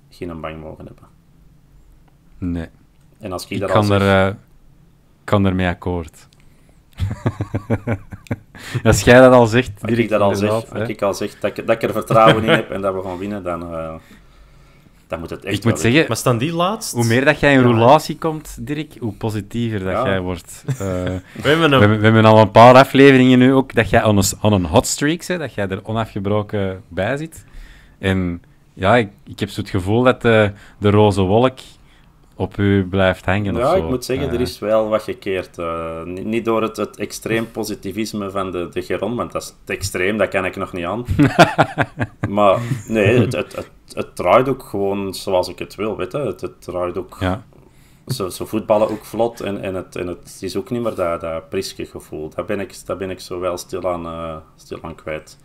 geen bang mogen hebben. Nee. En als ik, eh, kan, er, mee akkoord. als jij dat al zegt, ik dat al zeg, als ik al zeg dat ik, dat er vertrouwen in heb en dat we gaan winnen, dan, eh, moet het echt Ik moet zeggen, maar staan die laatst? Hoe meer dat jij in ja. relatie komt, Dirk, hoe positiever dat jij wordt. Eh, we, hebben we, we, hebben al een paar afleveringen nu ook dat jij aan een, hot streak zit, dat jij er onafgebroken bij zit. En ja, ik, ik heb zo het gevoel dat de, de roze wolk op u blijft hangen. Ja, ik moet zeggen, er is wel wat gekeerd. Eh. niet, door het, het extreem positivisme van de, de Geron, want dat is het extreem, dat kan ik nog niet aan. maar nee, het, het, het draait ook gewoon zoals ik het wil, weet je. Het, het draait ook... Ja. Ze, ze, voetballen ook vlot en, en, het, en het is ook niet meer dat, dat priske gevoel. Daar ben ik, ben ik zo wel stilaan, uh, stilaan kwijt.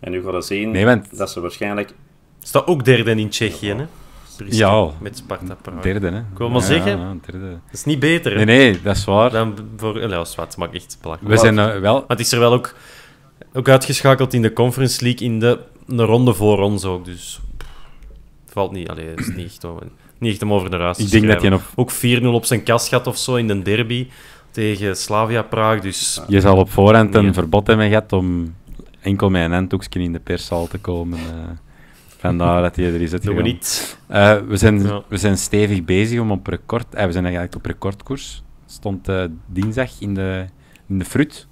En nu gaan we zien dat ze waarschijnlijk... Staat ook derde in Tsjechië, ja. hè? met Sparta Praag. Derde, hè? Ik wil maar zeggen, ja, derde. is niet beter. Nee, nee, dat is waar. Dan voor, ja, dat maakt echt plak. We zijn eh, wel... Maar het is er wel ook, ook uitgeschakeld in de Conference League in de, in de ronde voor ons ook, dus valt niet, allee, het is niet niet echt om over de ruis Ik denk dat je nog... Ook 4-0 op zijn kast gaat of zo in de derby tegen Slavia Praag. Dus... Je zal op voorhand een verbod hebben gehad om enkel mijn een in de perszaal te komen. Eh. Vandaar dat je er is we niet. Eh, we, zijn, we zijn stevig bezig om op record... Eh, we zijn eigenlijk op recordkoers. Stond eh, dinsdag in de, in de fruit.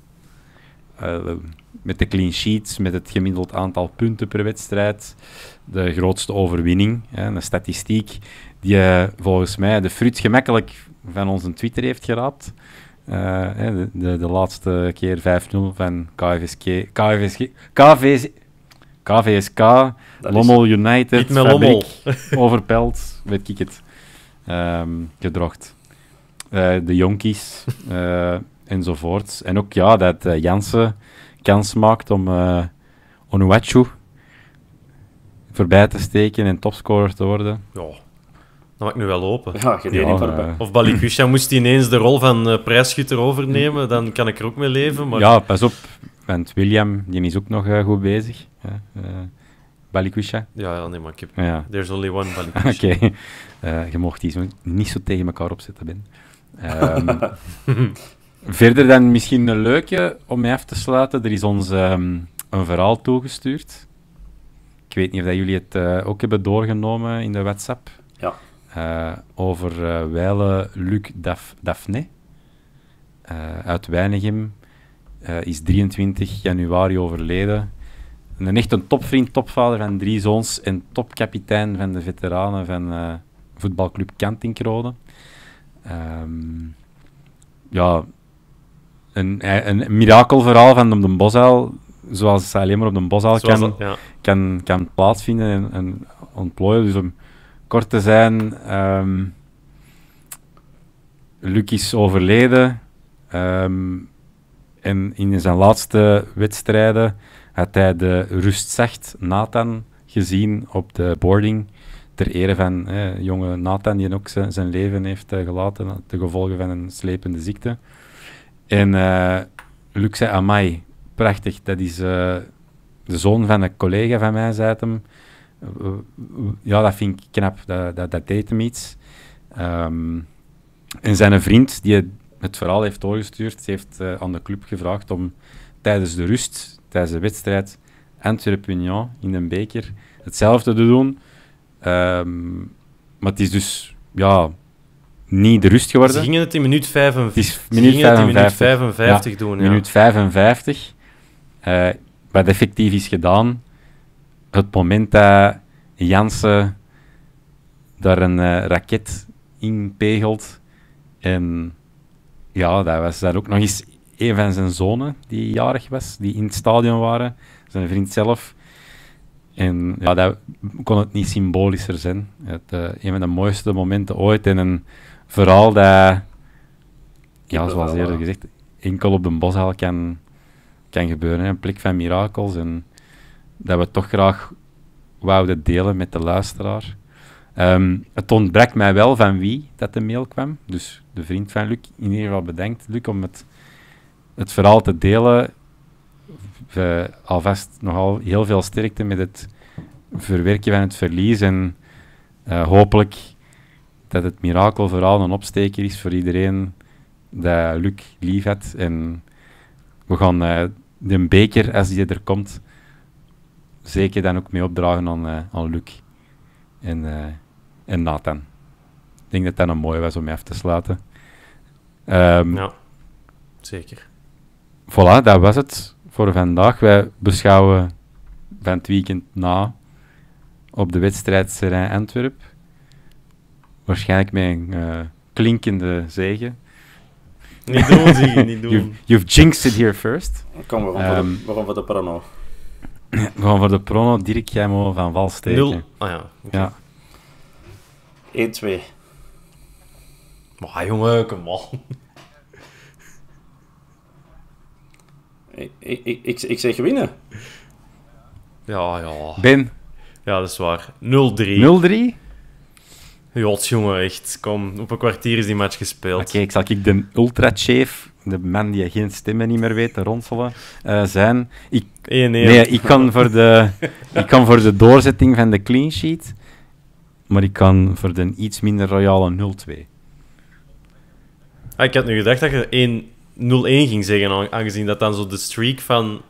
met de clean sheets, met het gemiddeld aantal punten per wedstrijd de grootste overwinning. Hè, statistiek die eh, volgens mij de fruit gemakkelijk van onze Twitter heeft geraapt. Eh, de, de, de, laatste keer 5-0 van KVSK, KVSK, KVSK Lommel United, Overpeld, met weet ik het, ehm, gedrocht. Eh, de Jonkies uh, enzovoort. En ook ja, dat Jansen kans maakt om Onuachu voorbij te steken en topscorer te worden. Ja, dat mag ik nu wel hopen. Ja, ja, uh... Of Balikusha moest ineens de rol van uh, eh, prijsschutter overnemen, dan kan ik er ook mee leven. Maar... Ja, pas op. Want William die is ook nog eh, goed bezig. Eh, Balikusha. Ja, ja, nee, maar ik heb... Ja. There's only one Balikusha. Oké. je mocht die zo niet zo tegen elkaar opzetten, Ben. Ehm, verder dan misschien een leuke om mij af te sluiten. Er is ons ehm, een verhaal toegestuurd ik weet niet of jullie het eh, ook hebben doorgenomen in de WhatsApp. Ja. Eh, over uh, Luc Daf Daphne uit Weinigem. is 23 januari overleden. Een echt een topvriend, topvader van drie zoons en topkapitein van de veteranen van voetbalclub Kantinkrode. Um, ehm, ja, een, een, mirakelverhaal van de, de zoals ze alleen maar op de bosaal kan, kan, kan plaatsvinden en, en, ontplooien. Dus om kort te zijn, um, Luc is overleden. Um, en in zijn laatste wedstrijden had hij de rustzacht Nathan gezien op de boarding. Ter ere van jonge Nathan, die ook zijn leven heeft eh, gelaten. de gevolgen van een slepende ziekte. En uh, Luc zei: Amai, prachtig. Dat is eh, de zoon van een collega van mij, zei hem. Eh, ja, dat vind ik knap. Dat, dat, dat deed hem iets. Um, en zijn vriend, die het verhaal heeft doorgestuurd, heeft eh, aan de club gevraagd om tijdens de rust, tijdens de wedstrijd Antwerp union in een beker, hetzelfde te doen. Ehm, maar het is dus ja, niet de rust geworden. Ze gingen het in minuut 55, minuut 55 doen. Ja. Eh, wat effectief is gedaan, het moment dat Jansen daar een eh, raket in pegelt. En ja, dat was daar ook nog eens een van zijn zonen die jarig was, die in het stadion waren, zijn vriend zelf. En ja, dat kon het niet symbolischer zijn. Het, eh, een van de mooiste momenten ooit. En een verhaal dat, ja, zoals eerder gezegd, enkel op de boshaal kan kan gebeuren. Een plek van mirakels en dat we toch graag wouden delen met de luisteraar. Ehm, het ontbrak mij wel van wie dat de mail kwam. Dus de vriend van Luc, in ieder geval bedankt, Luc, om het, het verhaal te delen. alvast nogal heel veel sterkte met het verwerken van het verlies. En eh, hopelijk dat het vooral een opsteker is voor iedereen dat Luc lief En we gaan uh, de beker, als die er komt, zeker dan ook mee opdragen aan, uh, aan Luc en, uh, en Nathan. Ik denk dat dat een mooie was om mee af te sluiten. Ehm, ja, zeker. Voilà, dat was het voor vandaag. Wij beschouwen van het weekend na op de wedstrijd Serijn Antwerp. Waarschijnlijk met een eh, klinkende zegen niet doen, niet doen. You've, you've jinxed it here first. Kom, we gaan, um, voor, de, ehm, voor de prono. we gaan voor de prono. Dirk, jij mogen van wal steken. Nul. Ah ja. ja. 1, 2. Maar jongen, kom Ik, ik, ik, ik zeg winnen. Ja, ja. Ben. Ja, dat is waar. 0-3. 0-3? Jots, jongen, echt. Kom, op een kwartier is die match gespeeld. Oké, ik zal ik de ultra-chief, de man die geen stemmen niet meer weet te ronselen, eh, zijn. Ik, nee, nee, ik, kan voor de, ik kan voor de doorzetting van de clean sheet, maar ik kan voor de iets minder royale 0-2. Ah, ik had nu gedacht dat je 1-0-1 ging zeggen, aangezien dat dan zo de streak van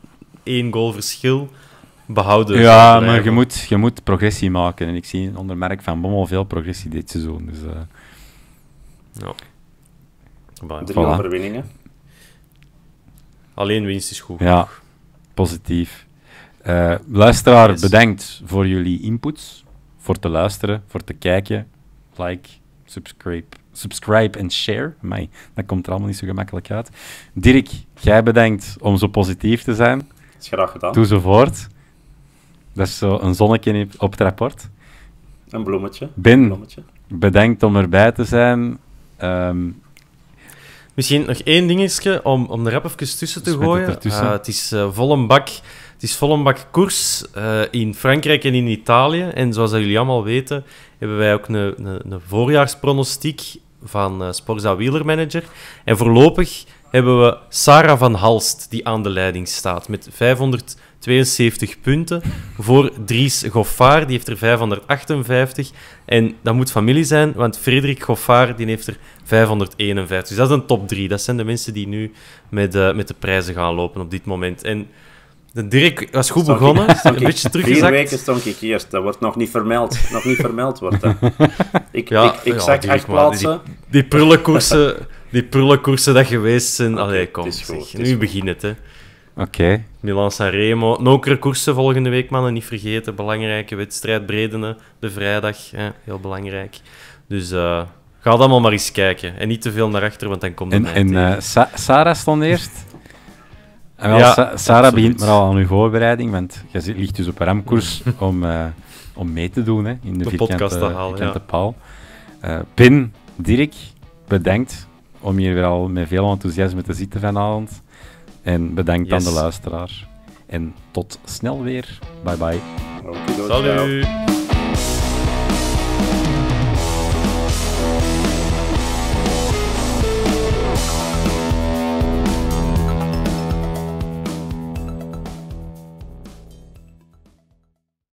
één goal verschil behouden. Ja, maar je moet, je moet progressie maken. En ik zie onder merk van Bommel veel progressie dit seizoen. Dus, uh... ja. Drie overwinningen. Alleen winst is goed. Ja, positief. Eh, luisteraar, yes. bedankt voor jullie input Voor te luisteren, voor te kijken. Like, subscribe, subscribe en share. Mij, dat komt er allemaal niet zo gemakkelijk uit. Dirk, jij bedankt om zo positief te zijn. Is graag gedaan. Doe zo voort. Dat is zo een zonnetje op het rapport. Een bloemetje. Bin, een bloemetje. bedenkt om erbij te zijn. Ehm, Misschien nog één dingetje om, om er rap even tussen te gooien. Het, eh, het is uh, eh, vol een bak. Het is vol een bak koers eh, in Frankrijk en in Italië. En zoals jullie allemaal weten, hebben wij ook een, een, voorjaarspronostiek van Wheeler Manager. En voorlopig hebben we Sarah van Halst, die aan de leiding staat met 572 punten. Voor Dries Goffaar, die heeft er 558. En dat moet familie zijn, want Frederik Goffaar die heeft er 551. Dus dat is een top 3. Dat zijn de mensen die nu met, eh, met de prijzen gaan lopen op dit moment. En de eh, Dirk was goed begonnen, ik, een beetje teruggezakt. Vier weken stond ik eerst, dat wordt nog niet vermeld. Nog niet vermeld wordt dat. Ik, ja, ik, ik echt plaatsen. Die, die prullenkoersen... die prullenkoersen dat geweest zijn. Okay, Allee, kom, nu begint het, hè. Oké. Okay. Milan-Sanremo. Nokere koersen volgende week, mannen. Niet vergeten. Belangrijke wedstrijd. Bredene, de vrijdag. Hè. Heel belangrijk. Dus... Eh, ga dat allemaal maar eens kijken. En niet te veel naar achter, want dan komt het En, en uh, Sa Sarah stond eerst. En wel, Sarah begint maar al aan uw voorbereiding, want je ligt dus op een ramkoers om, eh, om mee te doen hè, in de, de podcast te halen, Paul, ja. paal. Pin, Dirk, bedankt om hier weer al met veel enthousiasme te zitten vanavond. En bedankt aan de luisteraar. En tot snel weer. Bye bye. Salut.